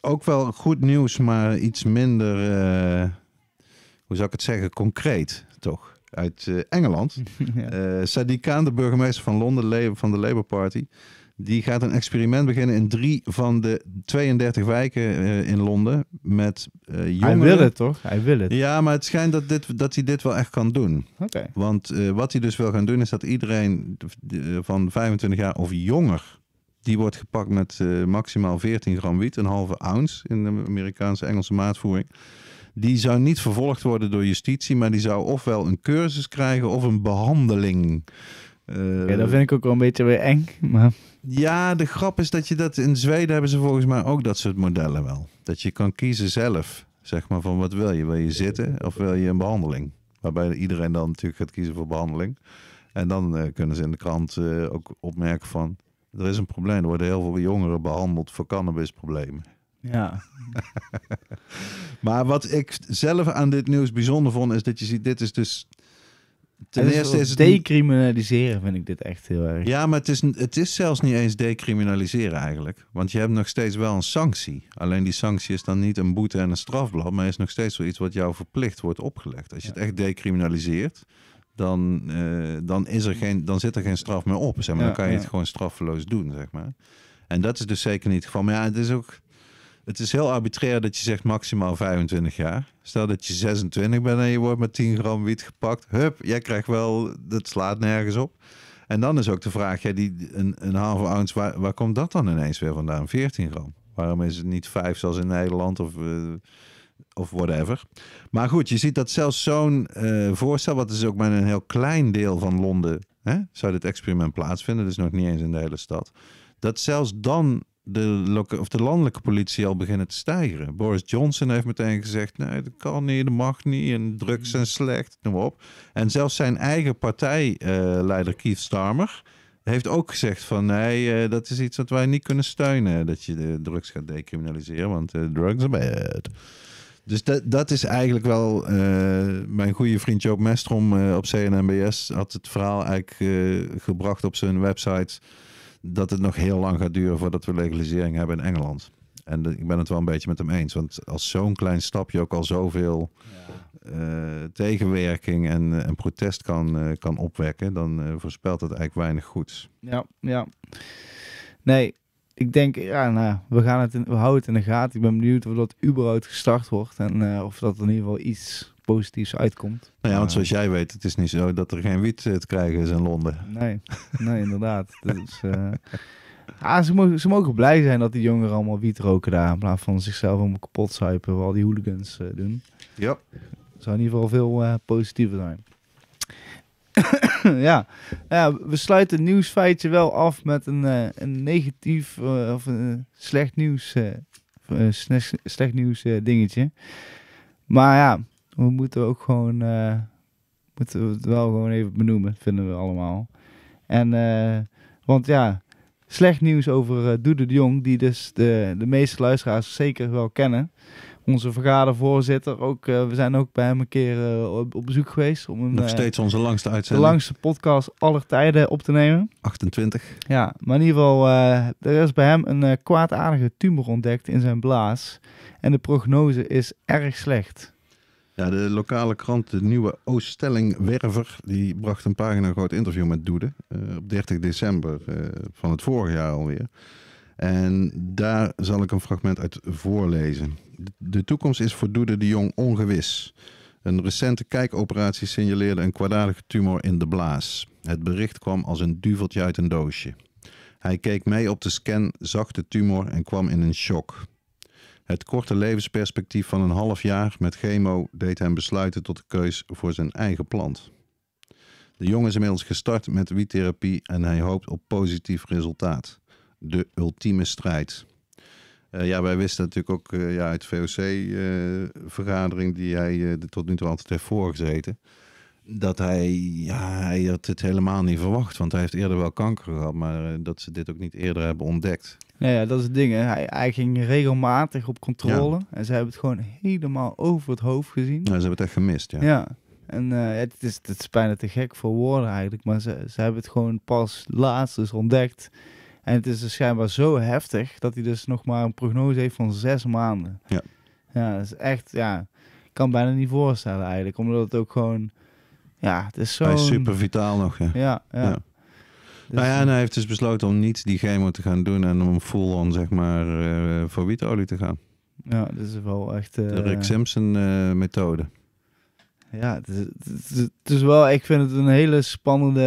ook wel goed nieuws, maar iets minder, hoe zou ik het zeggen, concreet toch? Uit Engeland. ja. Sadiq Khan, de burgemeester van Londen, van de Labour Party, die gaat een experiment beginnen in drie van de 32 wijken eh, in Londen. Met uh, jongeren. Hij wil het toch? Hij wil het. Ja, maar het schijnt dat, dit, dat hij dit wel echt kan doen. Oké. Want eh, wat hij dus wil gaan doen is dat iedereen van 25 jaar of jonger. Die wordt gepakt met maximaal 14 gram wiet, een halve ounce in de Amerikaanse Engelse maatvoering. Die zou niet vervolgd worden door justitie, maar die zou ofwel een cursus krijgen of een behandeling ja, eh, dat vind ik ook wel een beetje weer eng. Maar... Ja, de grap is dat je dat in Zweden hebben ze volgens mij ook dat soort modellen wel. Dat je kan kiezen zelf, zeg maar, van wat wil je? Wil je zitten of wil je een behandeling? Waarbij iedereen dan natuurlijk gaat kiezen voor behandeling. En dan eh, kunnen ze in de krant eh, ook opmerken van, er is een probleem. Er worden heel veel jongeren behandeld voor cannabisproblemen. Ja. maar wat ik zelf aan dit nieuws bijzonder vond, is dat je ziet, dit is dus ten eerste is het decriminaliseren vind ik dit echt heel erg. Ja, maar het is, het is zelfs niet eens decriminaliseren eigenlijk. Want je hebt nog steeds wel een sanctie. Alleen die sanctie is dan niet een boete en een strafblad, maar is nog steeds wel iets wat jou verplicht wordt opgelegd. Als je het echt decriminaliseert, dan, eh, dan, is er geen, dan zit er geen straf meer op. Zeg maar. dan kan je het gewoon straffeloos doen, zeg maar. En dat is dus zeker niet het geval. Maar ja, het is ook het is heel arbitrair dat je zegt maximaal 25 jaar. Stel dat je 26 bent en je wordt met 10 gram wiet gepakt. Hup, jij krijgt wel, dat slaat nergens op. En dan is ook de vraag, ja, die, een, een halve ounce, waar, waar komt dat dan ineens weer vandaan? 14 gram. Waarom is het niet 5 zoals in Nederland of, eh, of whatever? Maar goed, je ziet dat zelfs zo'n eh, voorstel, wat is ook maar een heel klein deel van Londen, hè, zou dit experiment plaatsvinden, dus nog niet eens in de hele stad. Dat zelfs dan de, of de landelijke politie al beginnen te stijgen. Boris Johnson heeft meteen gezegd: nee, dat kan niet, dat mag niet, en drugs zijn slecht, noem op. En zelfs zijn eigen partijleider eh, Keith Starmer heeft ook gezegd: van nee, eh, dat is iets wat wij niet kunnen steunen, dat je de drugs gaat decriminaliseren, want uh, drugs are bad. Dus dat, is eigenlijk wel. mijn goede vriend Joop Mestrom op CNNBS had het verhaal eigenlijk gebracht op zijn website dat het nog heel lang gaat duren voordat we legalisering hebben in Engeland. En ik ben het wel een beetje met hem eens. Want als zo'n klein stapje ook al zoveel eh, tegenwerking en, eh, en protest kan, eh, kan opwekken, dan voorspelt dat eigenlijk weinig goeds. Ja, ja. Nee, ik denk, ja, nou, we, gaan het we houden het in de gaten. Ik ben benieuwd of dat überhaupt gestart wordt en of dat in ieder geval iets positiefs uitkomt. Nou ja, want zoals eh, jij weet, het is niet zo dat er geen wiet eh, te krijgen is in Londen. Nee, nee inderdaad. dus, ze, mogen, ze mogen blij zijn dat die jongeren allemaal wiet roken daar. In plaats van zichzelf om kapot zuipen. Wat al die hooligans doen. Ja. Zou in ieder geval veel uh, positiever zijn. ja. ja. we sluiten het nieuwsfeitje wel af met een, een negatief of een slecht nieuws, slecht nieuws dingetje. Maar ja, we moeten ook gewoon, eh, moeten we het wel gewoon even benoemen, vinden we allemaal. En, eh, want ja, slecht nieuws over uh, Doede de Jong, die dus de, de meeste luisteraars zeker wel kennen. Onze vergadervoorzitter, ook, we zijn ook bij hem een keer op, op, bezoek geweest. Om een, Nog steeds onze langste uitzending. De langste podcast aller tijden op te nemen. 28. Ja, maar in ieder geval, er is bij hem een kwaadaardige tumor ontdekt in zijn blaas. En de prognose is erg slecht. Ja, de lokale krant, de nieuwe Ooststelling Werver, die bracht een pagina groot interview met Doede eh, op 30 december eh, van het vorig jaar alweer. En daar zal ik een fragment uit voorlezen. De toekomst is voor Doede de Jong ongewis. Een recente kijkoperatie signaleerde een kwaadaardige tumor in de blaas. Het bericht kwam als een duveltje uit een doosje. Hij keek mee op de scan, zag de tumor en kwam in een shock. Het korte levensperspectief van een half jaar met chemo deed hem besluiten tot de keus voor zijn eigen plant. De jongen is inmiddels gestart met wiettherapie en hij hoopt op positief resultaat. De ultieme strijd. Eh, ja, wij wisten natuurlijk ook uh, ja, uit VOC-vergadering, eh, die hij tot nu toe altijd heeft voorgezeten, dat hij, ja, hij had het helemaal niet verwacht. Want hij heeft eerder wel kanker gehad, maar dat ze dit ook niet eerder hebben ontdekt. Nou ja, dat is het ding. Hè. Hij, ging regelmatig op controle. En ze hebben het gewoon helemaal over het hoofd gezien. Ja, ze hebben het echt gemist, ja. Ja, en eh, het, is, het is bijna te gek voor woorden eigenlijk. Maar ze, ze hebben het gewoon pas laatst dus ontdekt. En het is dus schijnbaar zo heftig dat hij dus nog maar een prognose heeft van zes maanden. Ja. Ja, dat is echt, ja, kan bijna niet voorstellen eigenlijk. Omdat het ook gewoon, ja, het is zo... Hij is super vitaal nog, Ja, ja. ja. Dus nou ja, dus, hij heeft dus besloten om niet die chemo te gaan doen en om full-on, zeg maar, uh, voor wietolie te gaan. Ja, dat is wel echt... de eh, Rick Simpson-methode. Eh, ja, het is, wel, ik vind het een hele spannende,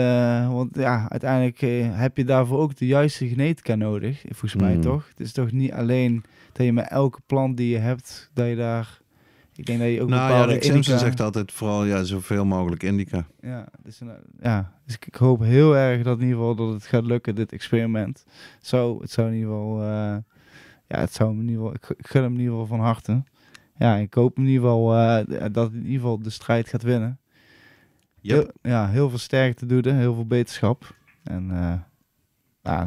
want ja, uiteindelijk heb je daarvoor ook de juiste genetica nodig, volgens mij mm. toch? Het is toch niet alleen dat je met elke plant die je hebt, dat je daar ik denk dat je ook nou, ja, Rick indica... zegt altijd vooral ja, zoveel mogelijk indica. Ja, dus, eh, ja, dus ik hoop heel erg dat in ieder geval dat het gaat lukken, dit experiment. Zo, het zou in ieder geval... Eh, ja, het zou in ieder geval... Ik, gun hem in ieder geval van harte. Ja, ik hoop in ieder geval uh, dat in ieder geval de strijd gaat winnen. Yep. Heel, ja, heel veel sterkte doen, heel veel beterschap. En uh,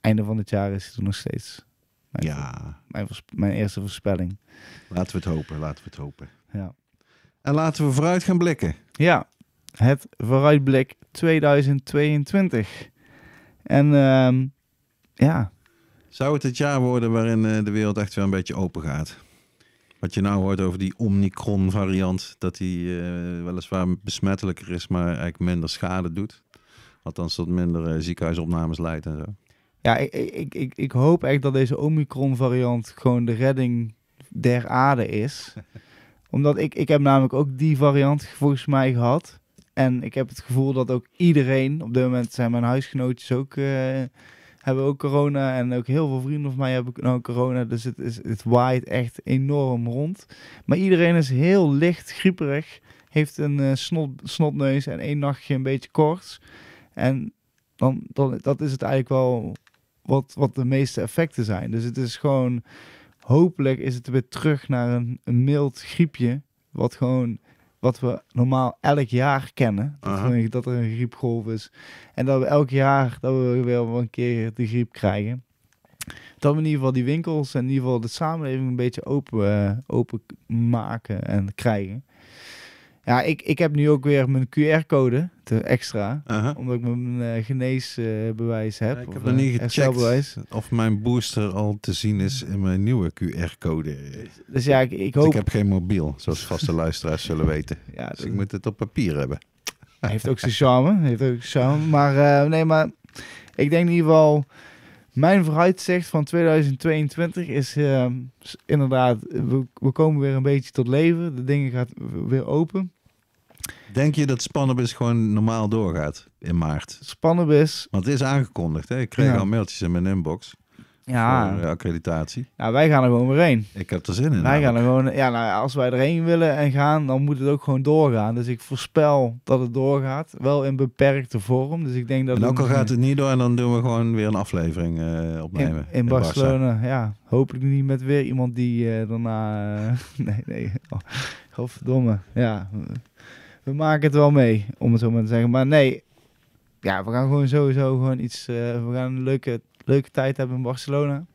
einde van het jaar is het nog steeds. Mijn ja. Mijn, eerste voorspelling. Laten we het hopen, laten we het hopen. Ja. En laten we vooruit gaan blikken. Ja, het vooruitblik 2022. En ehm, ja. Zou het het jaar worden waarin eh, de wereld echt weer een beetje open gaat? Wat je nou hoort over die Omicron-variant, dat die eh, weliswaar besmettelijker is, maar eigenlijk minder schade doet. Althans, tot minder eh, ziekenhuisopnames leidt en zo ja, ik, ik, ik, ik hoop echt dat deze Omicron-variant gewoon de redding der aarde is. Omdat ik, ik heb namelijk ook die variant volgens mij gehad. En ik heb het gevoel dat ook iedereen, op dit moment zijn mijn huisgenootjes ook, eh, hebben ook corona. En ook heel veel vrienden van mij hebben nou corona. Dus het, is, het waait echt enorm rond. Maar iedereen is heel licht grieperig. Heeft een eh, snot, snotneus en één nachtje een beetje korts En dan, dan, dat is het eigenlijk wel wat, wat de meeste effecten zijn. Dus het is gewoon, hopelijk is het weer terug naar een, een mild griepje. Wat gewoon, wat we normaal elk jaar kennen. Dat, dat er een griepgolf is. En dat we elk jaar, dat we weer een keer de griep krijgen. Dat we in ieder geval die winkels en in ieder geval de samenleving een beetje open, eh, open maken en krijgen. Ja, ik, ik heb nu ook weer mijn QR-code extra. Omdat ik mijn eh, geneesbewijs heb. ik heb nog niet eh, gecheckt of mijn booster al te zien is in mijn nieuwe QR-code. Dus ja, ik, ik dus hoop... ik heb geen mobiel, zoals vaste luisteraars zullen weten. Ja, dus ik moet het op papier hebben. Hij heeft ook zijn charme. Heeft ook zijn charme. Maar eh, nee, maar ik denk in ieder geval... Mijn vooruitzicht van 2022 is ehm, inderdaad, we, komen weer een beetje tot leven. De dingen gaan weer open. Denk je dat Spannabis gewoon normaal doorgaat in maart? Spannabis. Want het is aangekondigd. Hè? Ik kreeg al mailtjes in mijn inbox ja. voor eh, accreditatie. Ja, wij gaan er gewoon weer heen. Ik heb er zin in. Wij gaan er gewoon, ja, nou, als wij erheen willen en gaan, dan moet het ook gewoon doorgaan. Dus ik voorspel dat het doorgaat, wel in beperkte vorm. Dus ik denk dat. En ook al gaat het niet door, en dan doen we gewoon weer een aflevering eh, opnemen. In, Barcelona, ja. Hopelijk niet met weer iemand die uh, daarna. nee, nee. Oh, godverdomme. Ja. We maken het wel mee, om het zo maar te zeggen. Maar nee, ja, we gaan gewoon sowieso gewoon iets. we gaan een leuke leuke tijd hebben in Barcelona.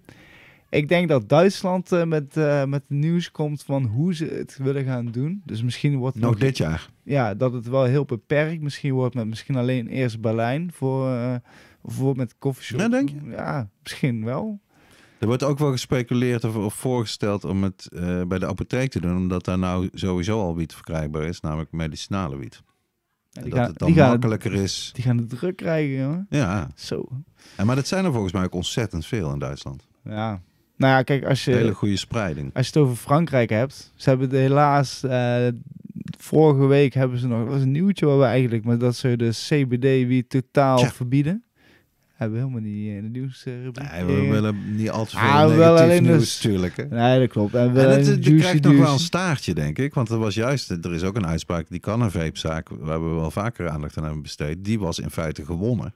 Ik denk dat Duitsland eh, met, eh, met nieuws komt van hoe ze het willen gaan doen. Dus misschien wordt het nog, dit jaar. Ja, dat het wel heel beperkt. Misschien wordt met misschien alleen eerst Berlijn eh, voor, met koffieshop. Ja, denk je? Ja, misschien wel. Er wordt ook wel gespeculeerd of, of voorgesteld om het bij de apotheek te doen, omdat daar nou sowieso al wiet verkrijgbaar is, namelijk medicinale wiet die dat gaan, het dan makkelijker is. Die gaan de druk krijgen, hoor. Ja. Zo. En, maar dat zijn er volgens mij ook ontzettend veel in Duitsland. Ja. Nou ja, kijk, als je... hele goede spreiding. Als je het over Frankrijk hebt. Ze hebben helaas... Eh, vorige week hebben ze nog... was een nieuwtje waar we eigenlijk... Maar dat ze de CBD-wiet totaal verbieden hebben helemaal niet in de nieuwsrubriek. Nee, we eh, willen niet al te veel ah, wel alleen nieuws dus, natuurlijk. Hè? Nee, dat klopt. En, en het, juicy, krijgt nog wel een staartje, denk ik. Want er was juist, er is ook een uitspraak, die kan een veepzaak, waar we wel vaker aandacht aan hebben besteed, die was in feite gewonnen.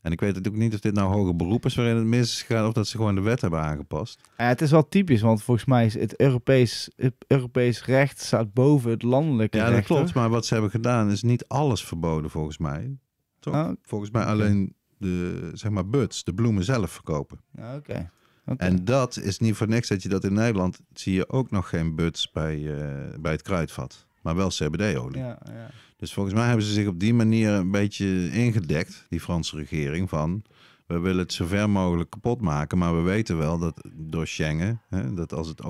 En ik weet natuurlijk niet of dit nou hoger beroep is waarin het mis of dat ze gewoon de wet hebben aangepast. Ja, het is wel typisch, want volgens mij is het Europees, Europees recht staat boven het landelijke ja, recht. Ja, dat klopt. Maar wat ze hebben gedaan is niet alles verboden volgens mij. Toch? Nou, volgens mij alleen de, zeg maar buds, de bloemen zelf verkopen. Oké. En dat is niet voor niks dat je dat in Nederland zie je ook nog geen buds bij, eh, bij het kruidvat, maar wel CBD-olie. Ja, ja. Dus volgens mij hebben ze zich op die manier een beetje ingedekt, die Franse regering, van we willen het zover mogelijk kapot maken, maar we weten wel dat door Schengen, hè, dat als het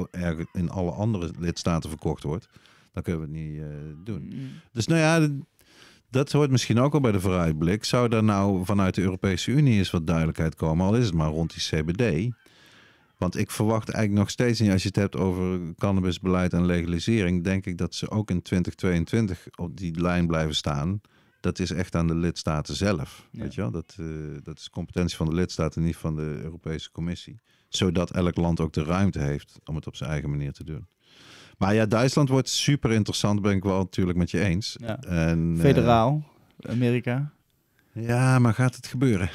in alle andere lidstaten verkocht wordt, dan kunnen we het niet eh, doen. Mm. Dus nou ja, dat hoort misschien ook al bij de vooruitblik. Zou daar nou vanuit de Europese Unie eens wat duidelijkheid komen, al is het maar rond die CBD? Want ik verwacht eigenlijk nog steeds, en als je het hebt over cannabisbeleid en legalisering, denk ik dat ze ook in 2022 op die lijn blijven staan. Dat is echt aan de lidstaten zelf. Weet je wel? Dat, uh, dat is competentie van de lidstaten, niet van de Europese Commissie. Zodat elk land ook de ruimte heeft om het op zijn eigen manier te doen. Maar ja, Duitsland wordt super interessant, ben ik wel natuurlijk met je eens. En, eh, Federaal, Amerika. Ja, maar gaat het gebeuren?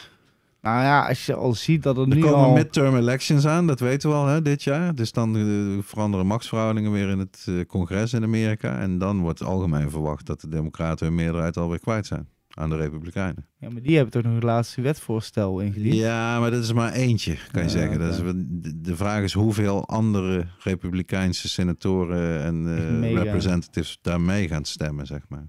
Nou ja, als je al ziet dat er, er nu komen midterm elections aan, dat weten we al hè, dit jaar. Dus dan eh, veranderen machtsverhoudingen weer in het eh, congres in Amerika. En dan wordt algemeen verwacht dat de democraten hun meerderheid alweer kwijt zijn aan de Republikeinen. Ja, maar die hebben toch nog het laatste wetvoorstel ingediend? Ja, maar dat is maar eentje, kan je zeggen. Dat is, de vraag is hoeveel andere Republikeinse senatoren en uh, representatives daarmee gaan stemmen, zeg maar.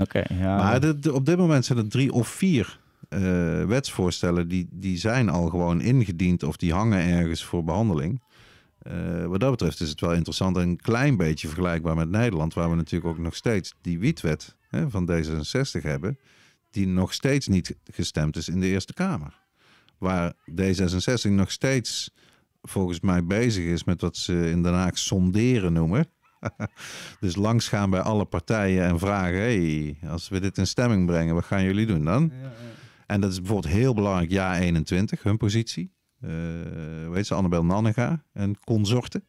Oké, ja. Maar op dit moment zijn er drie of vier eh, wetsvoorstellen die, die zijn al gewoon ingediend of die hangen ergens voor behandeling. Eh, wat dat betreft is het wel interessant en een klein beetje vergelijkbaar met Nederland, waar we natuurlijk ook nog steeds die wietwet hè, van D66 hebben die nog steeds niet gestemd is in de Eerste Kamer. Waar D66 nog steeds volgens mij bezig is met wat ze in Den Haag sonderen noemen. dus langsgaan bij alle partijen en vragen: hey, als we dit in stemming brengen, wat gaan jullie doen dan? Ja, En dat is bijvoorbeeld heel belangrijk, Ja 21, hun positie. weet eh, ze, Annabel Nannega en consorten.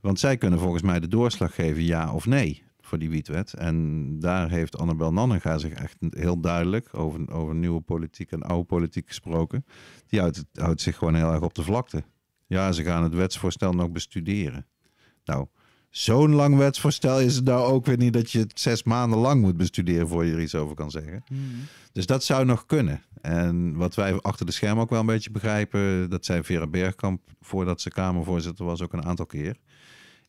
Want zij kunnen volgens mij de doorslag geven, ja of nee voor die wietwet. En daar heeft Annabel Nannenga zich echt heel duidelijk over, over nieuwe politiek en oude politiek gesproken. Die houdt, houdt zich gewoon heel erg op de vlakte. Ja, ze gaan het wetsvoorstel nog bestuderen. Nou, zo'n lang wetsvoorstel is het nou ook weer niet dat je het zes maanden lang moet bestuderen voor je er iets over kan zeggen. Hmm. Dus dat zou nog kunnen. En wat wij achter de schermen ook wel een beetje begrijpen, dat zei Vera Bergkamp voordat ze Kamervoorzitter was ook een aantal keer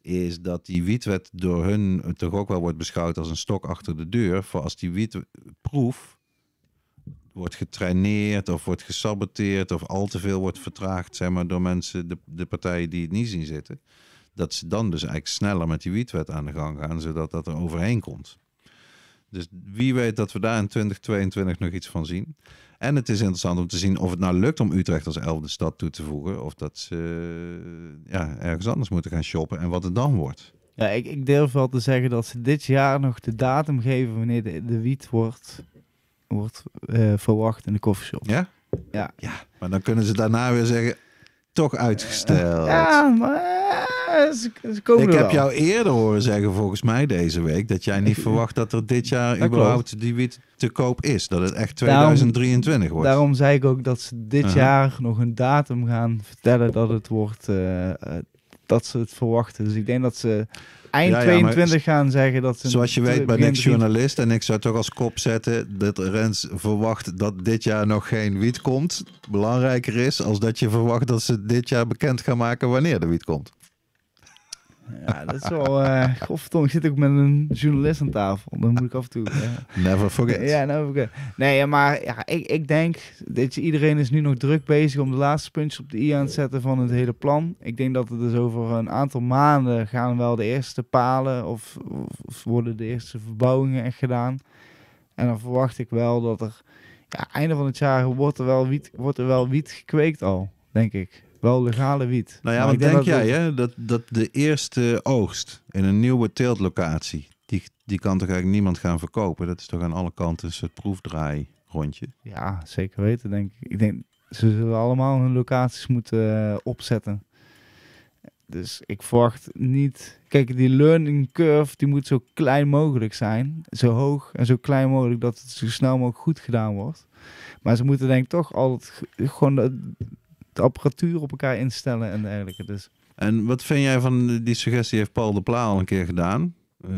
is dat die wietwet door hun toch ook wel wordt beschouwd als een stok achter de deur. Voor als die wietproef wordt getraineerd of wordt gesaboteerd of al te veel wordt vertraagd, zeg maar, door mensen, de, de partijen die het niet zien zitten. Dat ze dan dus eigenlijk sneller met die wietwet aan de gang gaan, zodat dat er overheen komt. Dus wie weet dat we daar in 2022 nog iets van zien. En het is interessant om te zien of het nou lukt om Utrecht als elfde stad toe te voegen. Of dat ze eh, ja, ergens anders moeten gaan shoppen en wat het dan wordt. Ja, ik, ik durf wel te zeggen dat ze dit jaar nog de datum geven wanneer de, wiet wordt, wordt eh, verwacht in de koffieshop. Ja? ja? Ja. Maar dan kunnen ze daarna weer zeggen, toch uitgesteld. ja, maar... Eh, ik heb jou eerder horen zeggen, volgens mij deze week, dat jij niet verwacht dat er dit jaar überhaupt die wiet te koop is. Dat het echt 2023 wordt. Daarom zei ik ook dat ze dit uh-huh. jaar nog een datum gaan vertellen dat het wordt, eh, eh, dat ze het verwachten. Dus ik denk dat ze eind 22 gaan zeggen dat ze... Zoals je weet ben ik journalist. journalist en ik zou toch als kop zetten dat Rens verwacht dat dit jaar nog geen wiet komt. Belangrijker is als dat je verwacht dat ze dit jaar bekend gaan maken wanneer de wiet komt. Ja, dat is wel... Uh, godverdomme, ik zit ook met een journalist aan tafel. Dan moet ik af en toe... Eh. never forget. Ja, never forget. Nee, maar ja, ik, ik denk... dat iedereen is nu nog druk bezig om de laatste puntjes op de i aan te zetten van het hele plan. Ik denk dat het dus over een aantal maanden gaan wel de eerste palen... of, of worden de eerste verbouwingen echt gedaan. En dan verwacht ik wel dat er... Ja, einde van het jaar wordt er wel wiet, wordt er wel wiet gekweekt al, denk ik. Wel legale wiet. Nou ja, wat denk, jij dat... Hè, dat, dat de eerste oogst in een nieuwe teeltlocatie, die, die kan toch eigenlijk niemand gaan verkopen? Dat is toch aan alle kanten een soort proefdraai rondje? Ja, zeker weten denk ik. Ik denk, ze zullen allemaal hun locaties moeten eh, opzetten. Dus ik verwacht niet. Kijk, die learning curve die moet zo klein mogelijk zijn. Zo hoog en zo klein mogelijk dat het zo snel mogelijk goed gedaan wordt. Maar ze moeten denk ik toch altijd gewoon de apparatuur op elkaar instellen en dergelijke. Dus. En wat vind jij van die suggestie heeft Paul de Pla al een keer gedaan? Eh,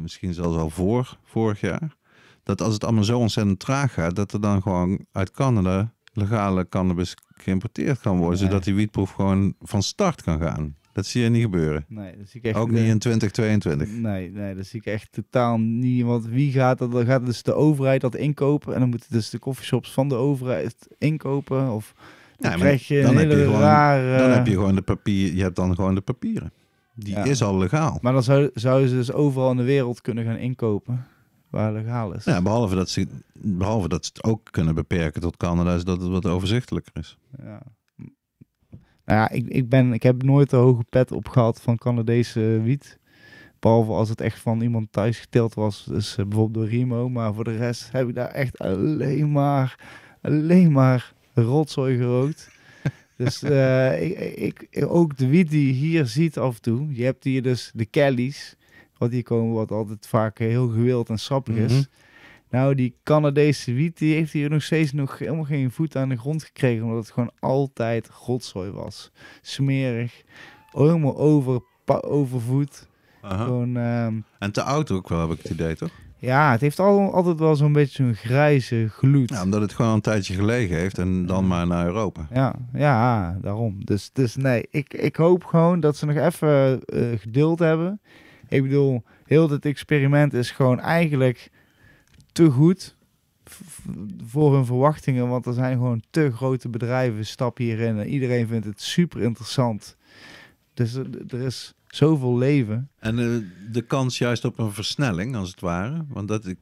misschien zelfs al voor, vorig jaar. Dat als het allemaal zo ontzettend traag gaat, dat er dan gewoon uit Canada legale cannabis geïmporteerd kan worden. Zodat die wietproef gewoon van start kan gaan. Dat zie je niet gebeuren. Nee, dat zie ik echt Ook niet in 2022. Nee, nee, dat zie ik echt totaal niet. Want wie gaat dat? Dan gaat dus de overheid dat inkopen. En dan moeten dus de coffeeshops van de overheid inkopen. Of dan je dan heb je Gewoon, dan heb je gewoon de papier, je hebt dan gewoon de papieren. Die is al legaal. Maar dan zou, zouden ze dus overal in de wereld kunnen gaan inkopen waar legaal is. Ja, behalve dat ze, behalve dat ze het ook kunnen beperken tot Canada, is dat het wat overzichtelijker is. Ja. Nou ja, ik, ik, ben, ik heb nooit de hoge pet op gehad van Canadese wiet. Behalve als het echt van iemand thuis geteeld was, dus eh, bijvoorbeeld door Rimo. Maar voor de rest heb ik daar echt alleen maar, alleen maar rotzooi gerookt. Dus eh, ik, ik, ook de wiet die je hier ziet af en toe. Je hebt hier dus de Kellys. Wat hier komen, wat altijd vaak heel gewild en sappig is. Mhm. Nou, die Canadese wiet die heeft hier nog steeds nog helemaal geen voet aan de grond gekregen. Omdat het gewoon altijd rotzooi was. Smerig. Helemaal over, overvoed. Gewoon, ehm, en te oud ook wel, heb ik het idee, toch? Ja, het heeft al, altijd wel zo'n beetje zo'n grijze gloed. Ja, omdat het gewoon een tijdje gelegen heeft en dan mm. maar naar Europa. Ja, ja daarom. Dus, dus nee, ik, ik hoop gewoon dat ze nog even eh, geduld hebben. Ik bedoel, heel dit experiment is gewoon eigenlijk te goed voor hun verwachtingen. Want er zijn gewoon te grote bedrijven, stap hierin. En iedereen vindt het super interessant. Dus eh, er is zoveel leven. En eh, de kans juist op een versnelling, als het ware. Want dat,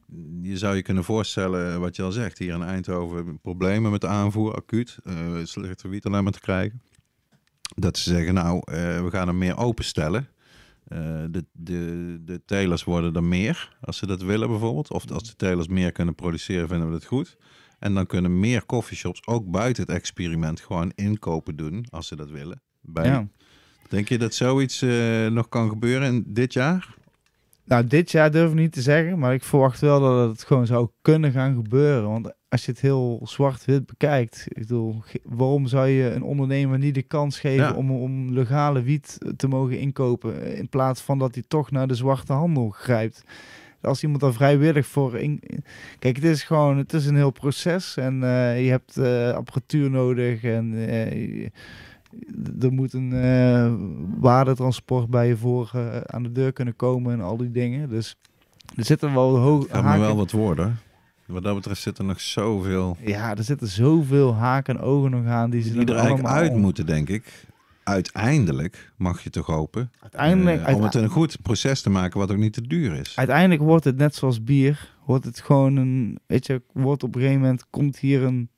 je zou je kunnen voorstellen, eh, wat je al zegt, hier in Eindhoven, problemen met de aanvoer, acuut, uh, eh, slechte maar te krijgen. Dat ze zeggen, nou, we gaan hem meer openstellen. de, de, de telers worden er meer, als ze dat willen bijvoorbeeld. Of als de telers meer kunnen produceren, vinden we dat goed. En dan kunnen meer coffeeshops ook buiten het experiment gewoon inkopen doen, als ze dat willen. Bij ja. Denk je dat zoiets eh, nog kan gebeuren in dit jaar? Nou, dit jaar durf ik niet te zeggen, maar ik verwacht wel dat het gewoon zou kunnen gaan gebeuren. Want als je het heel zwart-wit bekijkt, ik bedoel, waarom zou je een ondernemer niet de kans geven om, om legale wiet te mogen inkopen, eh, in plaats van dat hij toch naar de zwarte handel grijpt? als iemand daar vrijwillig voor in... Kijk, het is gewoon, het is een heel proces en eh, je hebt apparatuur nodig en er moet een eh, waardetransport bij je voor eh, aan de deur kunnen komen en al die dingen. Dus er zitten wel hoog. Ja, maar wel wat woorden. Wat dat betreft zitten er nog zoveel. Ja, er zitten zoveel haken en ogen nog aan die ze die er eigenlijk uit moeten, denk ik. Uiteindelijk mag je toch hopen. Uiteindelijk, eh, om het een goed proces te maken wat ook niet te duur is. Uiteindelijk wordt het net zoals bier. Wordt het gewoon een. Weet je, wordt op een gegeven moment komt hier een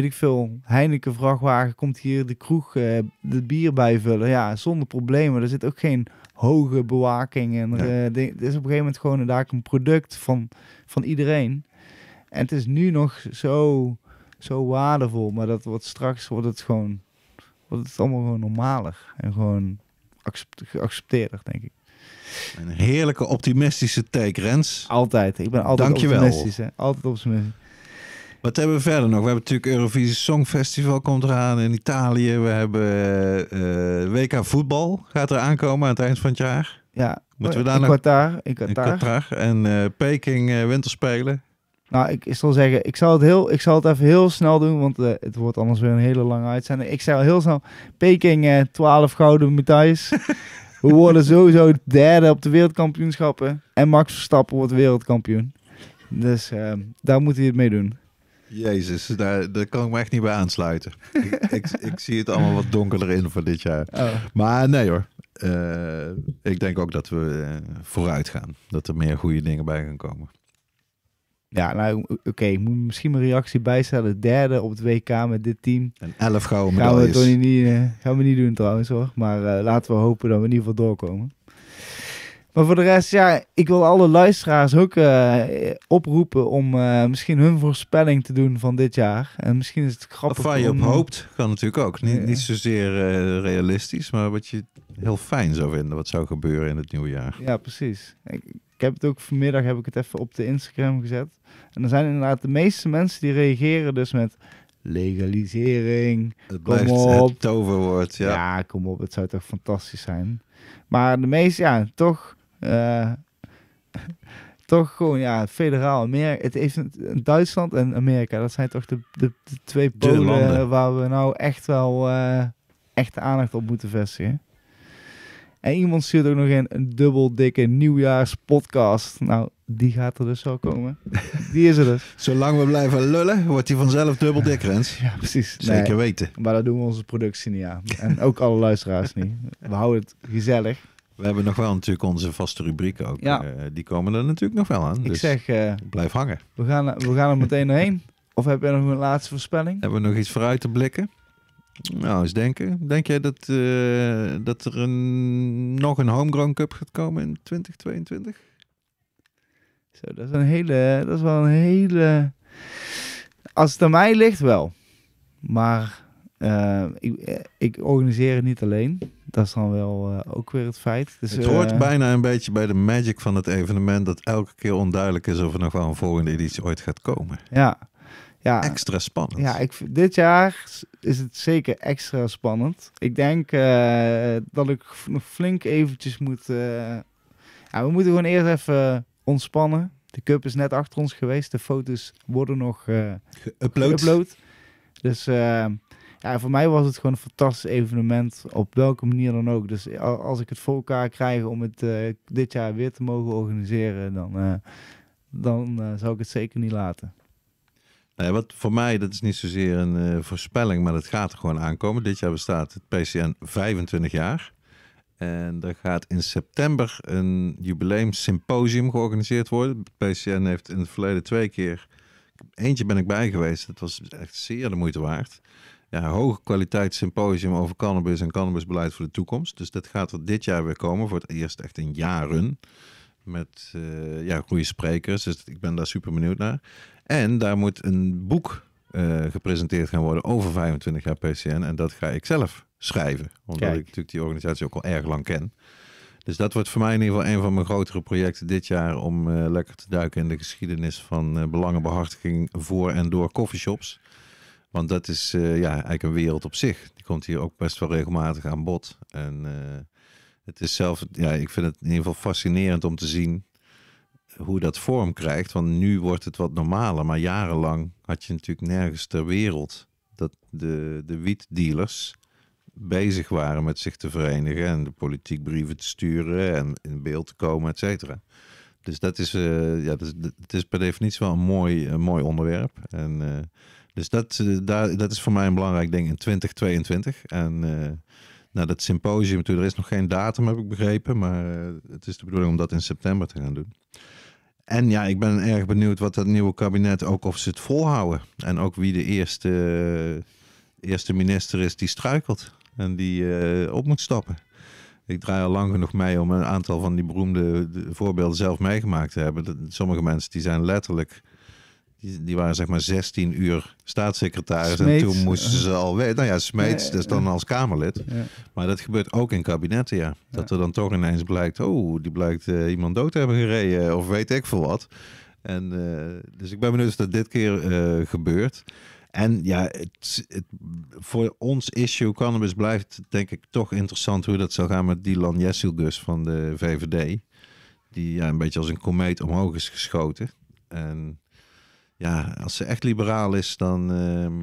weet ik veel, Heineken vrachtwagen komt hier de kroeg de eh, bier bijvullen. Ja, zonder problemen. Er zit ook geen hoge bewaking. En eh, er, ja. is op een gegeven moment gewoon inderdaad een product van, van iedereen. En het is nu nog zo, zo waardevol, maar dat wordt straks wordt het gewoon, wordt het allemaal gewoon normaler en gewoon geaccepteerder, denk ik. Een heerlijke optimistische take, Rens. Altijd. Ik ben altijd Dankjewel. optimistisch. Hè? Altijd optimistisch. Wat hebben we verder nog? We hebben natuurlijk Eurovisie Songfestival komt eraan in Italië. We hebben eh, eh, WK voetbal gaat er aankomen aan het eind van het jaar. Ja, Moeten we daar in, Qatar, in Qatar. En eh, Peking winterspelen. Nou, ik, zal zeggen, ik zal, het heel, ik zal het even heel snel doen, want het wordt anders weer een hele lange uitzending. Ik al heel snel, Peking 12 gouden medailles. We worden sowieso derde op de wereldkampioenschappen. En Max Verstappen wordt wereldkampioen. Dus ehm, daar moet hij het mee doen. Jezus, daar, kan ik me echt niet bij aansluiten. ik, ik, zie het allemaal wat donkerder in voor dit jaar. Oh. Maar nee hoor. Eh, ik denk ook dat we eh, vooruit gaan. Dat er meer goede dingen bij gaan komen. Ja, nou oké. Ik moet misschien mijn reactie bijstellen. Derde op het WK met dit team. En elf gouden medailles. Gaan we, niet, uh, gaan we niet doen trouwens hoor. Maar laten we hopen dat we in ieder geval doorkomen. Maar voor de rest, ja, ik wil alle luisteraars ook eh, oproepen om eh, misschien hun voorspelling te doen van dit jaar. En misschien is het grappig. Of waar je op hoopt, kan natuurlijk ook. Niet, niet zozeer eh, realistisch, maar wat je heel fijn zou vinden, wat zou gebeuren in het nieuwe jaar. Ja, precies. Ik, heb het ook vanmiddag heb ik het even op de Instagram gezet. En er zijn inderdaad de meeste mensen die reageren dus met legalisering. Het blijft het toverwoord, ja. Ja, kom op, het zou toch fantastisch zijn. Maar de meeste, ja, toch eh, toch gewoon, ja, federaal Amerika. Het is Duitsland en Amerika, dat zijn toch de, de, twee polen waar we nou echt wel eh, echt aandacht op moeten vestigen. En iemand stuurt ook nog in een dubbel dikke nieuwjaarspodcast. Nou, die gaat er dus wel komen. Die is er dus. Zolang we blijven lullen, wordt die vanzelf dubbel dikker, Rens. Ja, precies. Zeker weten. Maar dat doen we onze productie niet aan. En ook alle luisteraars niet. We houden het gezellig. We hebben nog wel natuurlijk onze vaste rubriek. ook. Eh, die komen er natuurlijk nog wel aan. Ik dus zeg, eh, blijf hangen. We gaan, we gaan er meteen heen. Of heb je nog een laatste voorspelling? Hebben we nog iets vooruit te blikken? Nou, eens denken. Denk jij dat, eh, dat er een, nog een Homegrown Cup gaat komen in 2022? Zo, dat is een hele. Dat is wel een hele. Als het aan mij ligt, wel. Maar ik, ik organiseer het niet alleen dat is dan wel eh, ook weer het feit. Dus, het hoort eh, bijna een beetje bij de magic van het evenement dat elke keer onduidelijk is of er nog wel een volgende editie ooit gaat komen. Ja. ja. Extra spannend. Ja, ik, dit jaar is het zeker extra spannend. Ik denk eh, dat ik nog flink eventjes moet... ja, we moeten gewoon eerst even ontspannen. De cup is net achter ons geweest. De foto's worden nog geüpload. Dus ja, voor mij was het gewoon een fantastisch evenement. Op welke manier dan ook. Dus als ik het voor elkaar krijg om het eh, dit jaar weer te mogen organiseren, dan, eh, dan eh, zou ik het zeker niet laten. Nee, wat voor mij, dat is niet zozeer een voorspelling, maar dat gaat er gewoon aankomen. Dit jaar bestaat het PCN 25 jaar. En er gaat in september een jubileumsymposium georganiseerd worden. Het PCN heeft in het verleden twee keer. Eentje ben ik bij geweest. Dat was echt zeer de moeite waard ja, hoge symposium over cannabis en cannabisbeleid voor de toekomst. Dus dat gaat er dit jaar weer komen, voor het eerst echt in jaren. Met eh, ja, goede sprekers, dus ik ben daar super benieuwd naar. En daar moet een boek eh, gepresenteerd gaan worden over 25 jaar PCN. En dat ga ik zelf schrijven, omdat ik natuurlijk die organisatie ook al erg lang ken. Dus dat wordt voor mij in ieder geval een van mijn grotere projecten dit jaar om eh, lekker te duiken in de geschiedenis van belangenbehartiging voor en door coffeeshops. Want dat is eh, ja, eigenlijk een wereld op zich. Die komt hier ook best wel regelmatig aan bod. En eh, het is zelf, ja, ik vind het in ieder geval fascinerend om te zien hoe dat vorm krijgt. Want nu wordt het wat normaler, maar jarenlang had je natuurlijk nergens ter wereld dat de, de wietdealers bezig waren met zich te verenigen en de politiek brieven te sturen en in beeld te komen, et cetera. Dus dat is, eh, ja, dat is, het is per definitie wel een mooi, een mooi onderwerp. En dus dat, eh, dat is voor mij een belangrijk ding in 2022. En uh, nou, dat symposium, er is nog geen datum, heb ik begrepen. Maar eh, het is de bedoeling om dat in september te gaan doen. En ja, ik ben erg benieuwd wat dat nieuwe kabinet ook of ze het volhouden. En ook wie de eerste, eerste minister is die struikelt en die op moet stappen. Ik draai al lang genoeg mee om een aantal van die beroemde voorbeelden zelf meegemaakt te hebben. Sommige mensen die zijn letterlijk die waren zeg maar 16 uur staatssecretaris. En toen moesten ze al weten. Nou ja, Smeets, dus dan als Kamerlid. Maar dat gebeurt ook in kabinetten, ja. Dat er dan toch ineens blijkt... oh, die blijkt eh, iemand dood te hebben gereden. Of weet ik veel wat. En, eh, dus ik ben benieuwd of dat dit keer eh, gebeurt. En ja, het, het, voor ons issue cannabis blijft denk ik toch interessant hoe dat zal gaan met Dylan Jessilgus van de VVD. Die ja, een beetje als een komeet omhoog is geschoten. En ja, als ze echt liberaal is, dan, ehm,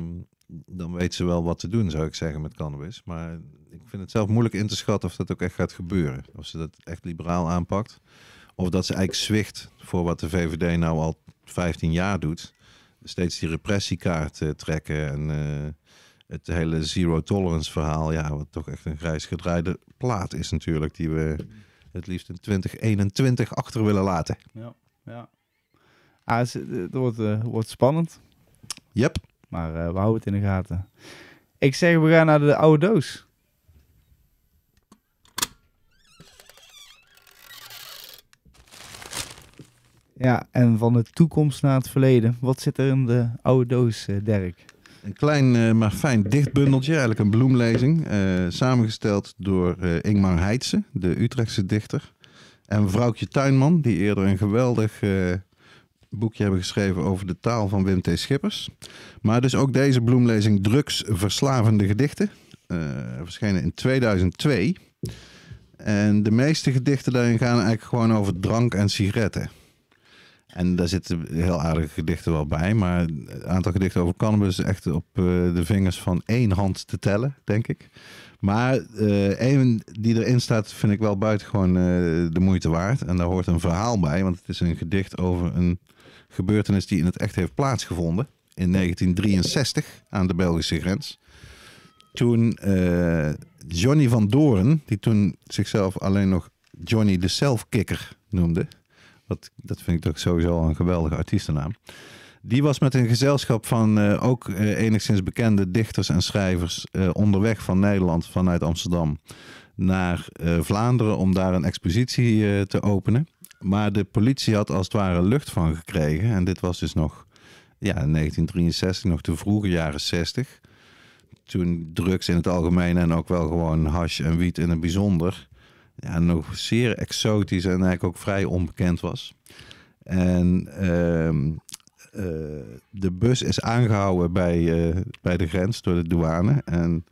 dan weet ze wel wat te doen, zou ik zeggen, met cannabis. Maar ik vind het zelf moeilijk in te schatten of dat ook echt gaat gebeuren. Of ze dat echt liberaal aanpakt. Of dat ze eigenlijk zwicht voor wat de VVD nou al 15 jaar doet. Steeds die repressiekaart eh, trekken en eh, het hele zero tolerance verhaal. Ja, wat toch echt een grijs gedraaide plaat is natuurlijk. Die we het liefst in 2021 achter willen laten. Ja, ja. Ah, eh, eh, het, wordt, spannend. Yep. Maar eh, we houden het in de gaten. Ik zeg, we gaan naar de oude doos. Ja, en van de toekomst naar het verleden. Wat zit er in de oude doos, uh, Dirk? Een klein, maar fijn dichtbundeltje, eigenlijk een bloemlezing. samengesteld door Ingmar Heitse, de Utrechtse dichter. En mevrouwtje Tuinman, die eerder een geweldig boekje hebben geschreven over de taal van Wim T. Schippers. Maar dus ook deze bloemlezing Drugs Verslavende Gedichten. Uh, verschenen in 2002. En de meeste gedichten daarin gaan eigenlijk gewoon over drank en sigaretten. En daar zitten heel aardige gedichten wel bij. Maar het aantal gedichten over cannabis is echt op eh, de vingers van één hand te tellen, denk ik. Maar uh, een die erin staat vind ik wel buitengewoon uh, de moeite waard. En daar hoort een verhaal bij, want het is een gedicht over een gebeurtenis die in het echt heeft plaatsgevonden in 1963 aan de Belgische grens. Toen eh, Johnny van Doren, die toen zichzelf alleen nog Johnny de Selfkicker noemde, wat, dat vind ik toch sowieso een geweldige artiestennaam. Die was met een gezelschap van eh, ook eh, enigszins bekende dichters en schrijvers onderweg van Nederland vanuit Amsterdam naar Vlaanderen om daar een expositie te openen. Maar de politie had als het ware lucht van gekregen. En dit was dus nog ja, in 1963, nog de vroege jaren 60. Toen drugs in het algemeen en ook wel gewoon hash en wiet in het bijzonder. Ja, nog zeer exotisch en eigenlijk ook vrij onbekend was. En ehm, eh, de bus is aangehouden bij, eh, bij de grens door de douane. En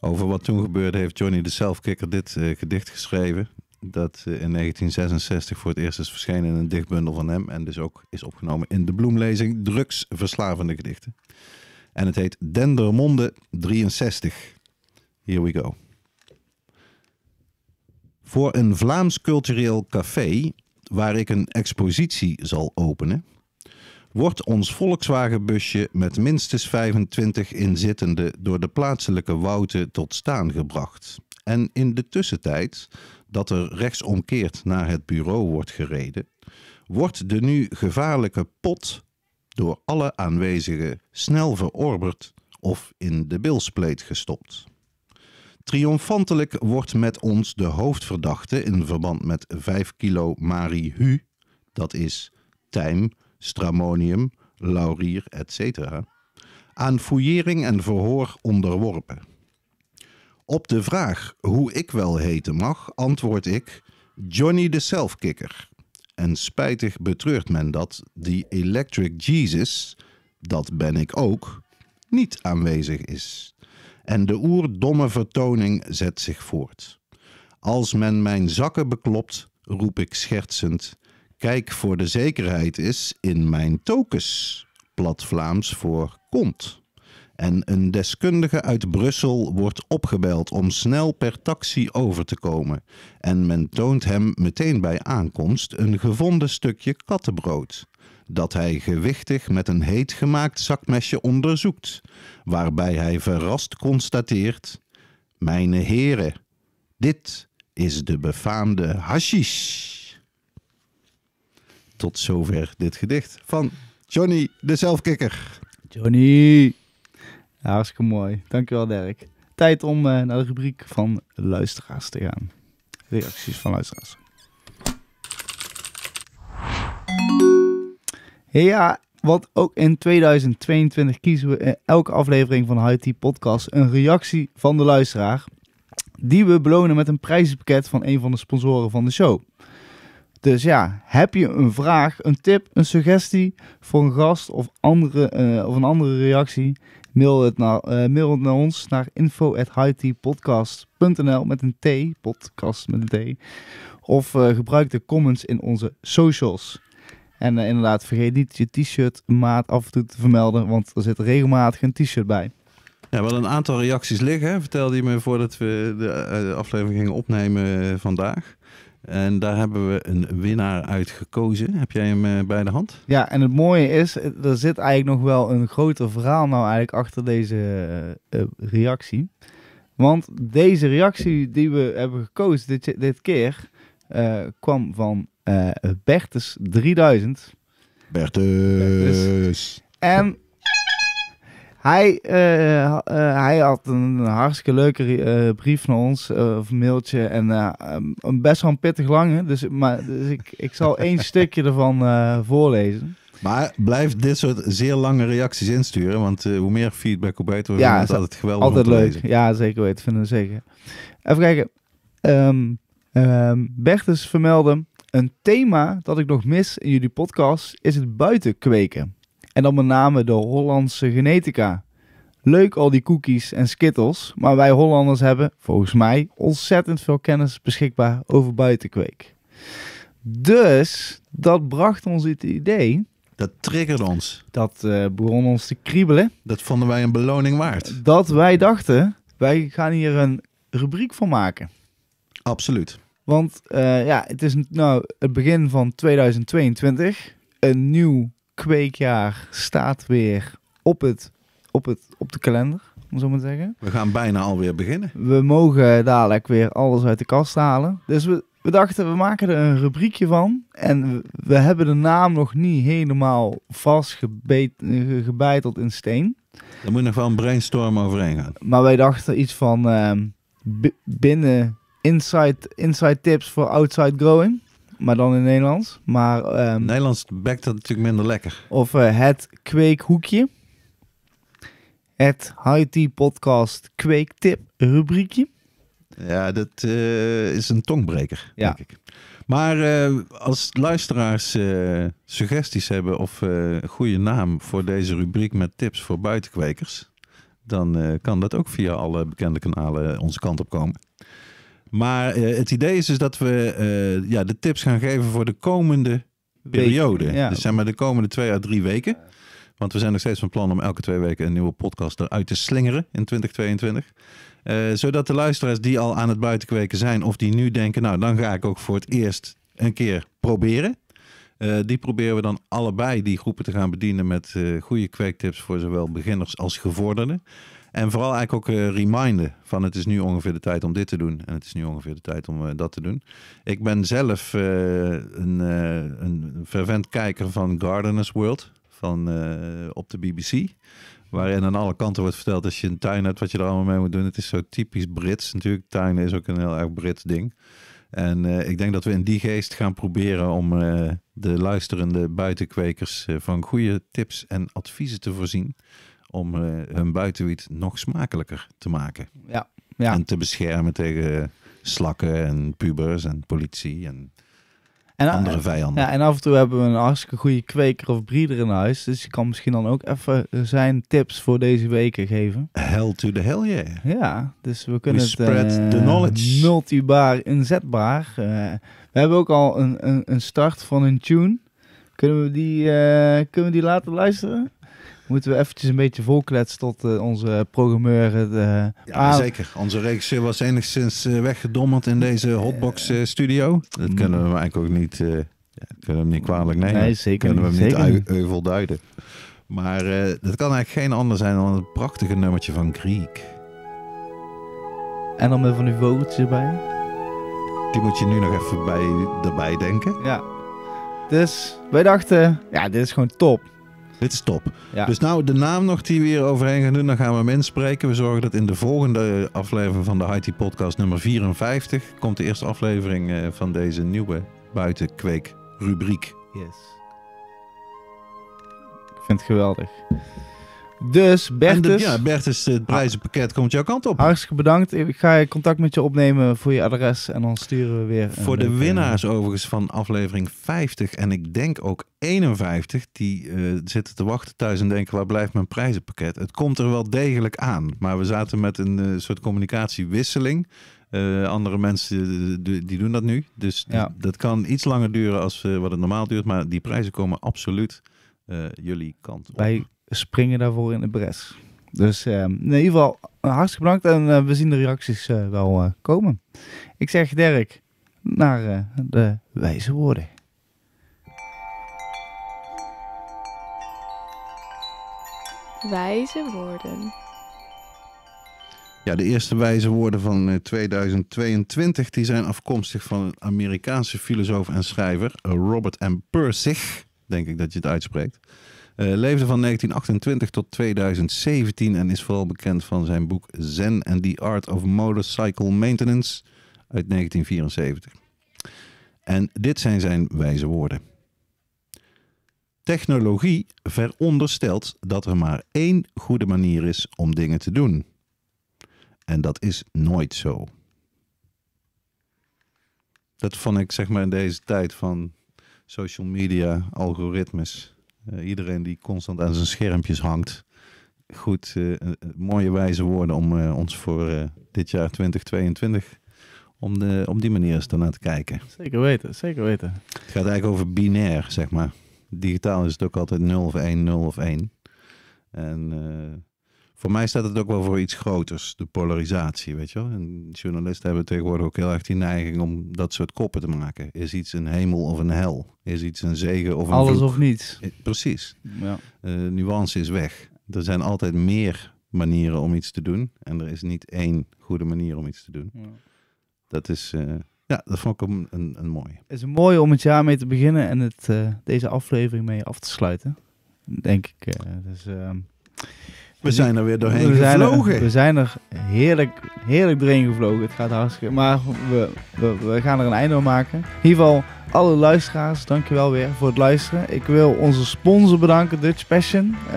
over wat toen gebeurde heeft Johnny de Selfkicker dit eh, gedicht geschreven dat in 1966 voor het eerst is verschenen in een dichtbundel van hem. En dus ook is opgenomen in de bloemlezing verslavende Gedichten. En het heet Dendermonde 63. Here we go. Voor een Vlaams cultureel café, waar ik een expositie zal openen, wordt ons Volkswagenbusje met minstens 25 inzittenden door de plaatselijke Wouten tot staan gebracht. En in de tussentijd dat er rechtsomkeert naar het bureau wordt gereden, wordt de nu gevaarlijke pot door alle aanwezigen snel verorberd of in de bilspleet gestopt. Triomfantelijk wordt met ons de hoofdverdachte in verband met 5 kilo marihu, dat is tijm, stramonium, laurier, etc., aan fouillering en verhoor onderworpen. Op de vraag hoe ik wel heten mag, antwoord ik Johnny de Selfkicker. En spijtig betreurt men dat die Electric Jesus, dat ben ik ook, niet aanwezig is. En de oerdomme vertoning zet zich voort. Als men mijn zakken beklopt, roep ik schertsend: Kijk voor de zekerheid is in mijn tokens, plat Vlaams voor kont en een deskundige uit Brussel wordt opgebeld om snel per taxi over te komen. En men toont hem meteen bij aankomst een gevonden stukje kattenbrood. Dat hij gewichtig met een heet gemaakt zakmesje onderzoekt, waarbij hij verrast constateert: Mijne heren, dit is de befaamde hashish. Tot zover dit gedicht van Johnny de Zelfkikker. Johnny. Ja, hartstikke mooi. Dankjewel Dirk. Tijd om eh, naar de rubriek van luisteraars te gaan. Reacties van luisteraars. Ja, wat ook in 2022 kiezen we in elke aflevering van HIT Podcast een reactie van de luisteraar. Die we belonen met een prijzenpakket van een van de sponsoren van de show. Dus ja, heb je een vraag, een tip, een suggestie voor een gast of, andere, eh, of een andere reactie? Mail het, naar, eh, mail het naar ons naar info.hightpodcast.nl met een T, podcast met een T. Of eh, gebruik de comments in onze socials. En eh, inderdaad, vergeet niet je t-shirt maat af en toe te vermelden, want er zit regelmatig een t-shirt bij. Ja, wel een aantal reacties liggen, Vertel je me voordat we de aflevering gingen opnemen vandaag. En daar hebben we een winnaar uit gekozen. Heb jij hem eh, bij de hand? Ja, en het mooie is, eh, er zit eigenlijk nog wel een groter verhaal nou eigenlijk achter deze eh, reactie. Want deze reactie die we hebben gekozen dit, dit keer kwam van uh, Bertus 3000. Bertus. En hij, eh, eh, hij had een hartstikke leuke eh, brief naar ons, of mailtje, en ehm, een best wel een pittig lange. Dus, maar, dus ik, ik zal één stukje ervan voorlezen. Maar blijf dit soort zeer lange reacties insturen, want hoe meer feedback, hoe beter. We ja, het altijd geweldig. Altijd leuk. Lezen. Ja, zeker weten. Vinden we zeker. Even kijken. Um, um, Bertus vermeldde: een thema dat ik nog mis in jullie podcast is het buiten kweken. En dan met name de Hollandse genetica. Leuk al die cookies en skittles, maar wij Hollanders hebben, volgens mij, ontzettend veel kennis beschikbaar over buitenkweek. Dus dat bracht ons het idee. Dat triggerde ons. Dat eh, begon ons te kriebelen. Dat vonden wij een beloning waard. Dat wij dachten, wij gaan hier een rubriek van maken. Absoluut. Want eh, ja, het is nou het begin van 2022. Een nieuw kweekjaar staat weer op, het, op, het, op de kalender, om zo maar te zeggen. We gaan bijna alweer beginnen. We mogen dadelijk weer alles uit de kast halen. Dus we, we dachten, we maken er een rubriekje van. En we, hebben de naam nog niet helemaal vastgebeiteld in steen. Dan moet nog wel een brainstorm overheen gaan. Maar wij dachten iets van ehm, binnen inside, inside tips voor outside growing maar dan in Nederlands. Maar, um, Nederlands bekt dat natuurlijk minder lekker. Of eh, het kweekhoekje. Het High Podcast kweektip rubriekje. Ja, dat eh, is een tongbreker, denk ik. Maar eh, als luisteraars suggesties hebben of een goede naam voor deze rubriek met tips voor buitenkwekers, dan kan dat ook via alle bekende kanalen onze kant op komen. Maar eh, het idee is dus dat we eh, ja, de tips gaan geven voor de komende periode. Dus zeg maar de komende twee à drie weken. Want we zijn nog steeds van plan om elke twee weken een nieuwe podcast eruit te slingeren in 2022. Eh, zodat de luisteraars die al aan het buiten kweken zijn of die nu denken, nou dan ga ik ook voor het eerst een keer proberen. die proberen we dan allebei die groepen te gaan bedienen met uh, goede kweektips voor zowel beginners als gevorderden. En vooral eigenlijk ook uh, reminden van het is nu ongeveer de tijd om dit te doen. En het is nu ongeveer de tijd om eh, dat te doen. Ik ben zelf eh, een, een fervent kijker van Gardeners World van, op de BBC. Waarin aan alle kanten wordt verteld als je een tuin hebt wat je er allemaal mee moet doen. Het is zo typisch Brits natuurlijk. Tuinen is ook een heel erg Brits ding. En ik denk dat we in die geest gaan proberen om de luisterende buitenkwekers van goede tips en adviezen te voorzien om eh, hun buitenwiet nog smakelijker te maken. Ja. ja. En te beschermen tegen slakken en pubers en politie en, en eh, andere vijanden. Ja, en af en toe hebben we een hartstikke goede kweker of breeder in huis. Dus je kan misschien dan ook even zijn tips voor deze weken geven. Hell to the hell, yeah. Ja, dus we kunnen we spread eh, the knowledge. multibaar inzetbaar. we hebben ook al een, een, een start van een tune. Kunnen we die, kunnen we die laten luisteren? moeten we eventjes een beetje volkletsen tot eh, onze programmeur. Eh, ja, zeker. Onze regisseur was enigszins uh, eh, weggedommerd in deze hotbox-studio. dat kunnen we eigenlijk ook niet, kunnen we niet kwalijk nemen. Nee, zeker Kunnen we hem niet, even euvel Maar dat kan eigenlijk geen ander zijn dan een prachtige nummertje van Griek. En dan met van die vogeltjes erbij. Die moet je nu nog even bij, erbij denken. Ja. Dus wij dachten, ja, dit is gewoon top. Dit is top. Dus nou, de naam nog die we hier overheen gaan doen, dan gaan we hem inspreken. We zorgen dat in de volgende aflevering van de IT podcast nummer 54 komt de eerste aflevering eh, van deze nieuwe buitenkweek rubriek. Yes. Ik vind het geweldig. Dus Bertus. ja, Bertus, het ah. prijzenpakket komt jouw kant op. Hartstikke bedankt. Ik ga contact met je opnemen voor je adres en dan sturen we weer. Voor de winnaars overigens van aflevering 50 en ik denk ook 51, die eh, zitten te wachten thuis en denken waar blijft mijn prijzenpakket? Het komt er wel degelijk aan, maar we zaten met een eh, soort communicatiewisseling. Eh, andere mensen die doen dat nu. Dus dat kan iets langer duren als wat het normaal duurt. Maar die prijzen komen absoluut jullie kant op. Bij springen daarvoor in de bres. Dus eh, in ieder geval hartstikke bedankt en eh, we zien de reacties eh, wel komen. Ik zeg Dirk naar de wijze woorden. Wijze woorden. Ja, de eerste wijze woorden van 2022 die zijn afkomstig van een Amerikaanse filosoof en schrijver Robert M. Persig, denk ik dat je het uitspreekt. Eh, leefde van 1928 tot 2017 en is vooral bekend van zijn boek Zen and the Art of Motorcycle Maintenance uit 1974. En dit zijn zijn wijze woorden. Technologie veronderstelt dat er maar één goede manier is om dingen te doen. En dat is nooit zo. Dat vond ik zeg maar in deze tijd van social media, algoritmes eh, iedereen die constant aan zijn schermpjes hangt. Goed, eh, eh, mooie wijze woorden om ons voor dit jaar 2022 om, de, om die manier eens ernaar te kijken. Zeker weten, zeker weten. Het gaat eigenlijk over binair, zeg maar. Digitaal is het ook altijd 0 of 1, 0 of 1. En voor mij staat het ook wel voor iets groters, de polarisatie, weet je wel. En journalisten hebben tegenwoordig ook heel erg die neiging om dat soort koppen te maken. Is iets een hemel of een hel? Is iets een zegen of een Alles of niets. Eh, precies. Ja. Eh, nuance is weg. Er zijn altijd meer manieren om iets te doen. En er is niet één goede manier om iets te doen. Ja. Dat is... Eh, ja, dat vond ik een, een, een mooie. Het is mooi om het jaar mee te beginnen en het, deze aflevering mee af te sluiten. Denk ik. Uh, dus, ehm, we dus zijn er weer doorheen we zijn gevlogen. Er, we zijn er heerlijk, heerlijk doorheen gevlogen. Het gaat hartstikke. Maar we, we, gaan er een einde aan maken. In ieder geval, alle luisteraars, dankjewel weer voor het luisteren. Ik wil onze sponsor bedanken, Dutch Passion. Eh,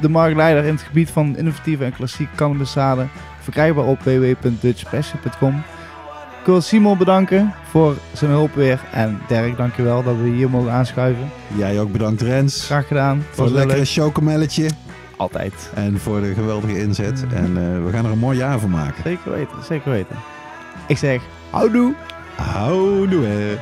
de marktleider in het gebied van innovatieve en klassieke cannabiszaden. Verkrijgbaar op www.dutchpassion.com. Ik wil Simon bedanken voor zijn hulp weer. En Dirk, dankjewel dat we hier mogen aanschuiven. Jij ook bedankt, Rens. Graag gedaan. Voor een lekkere chocomelletje. Altijd. En voor de geweldige inzet. En eh, we gaan er een mooi jaar van maken. Zeker weten, zeker weten. Ik zeg houdoe. Houdoe.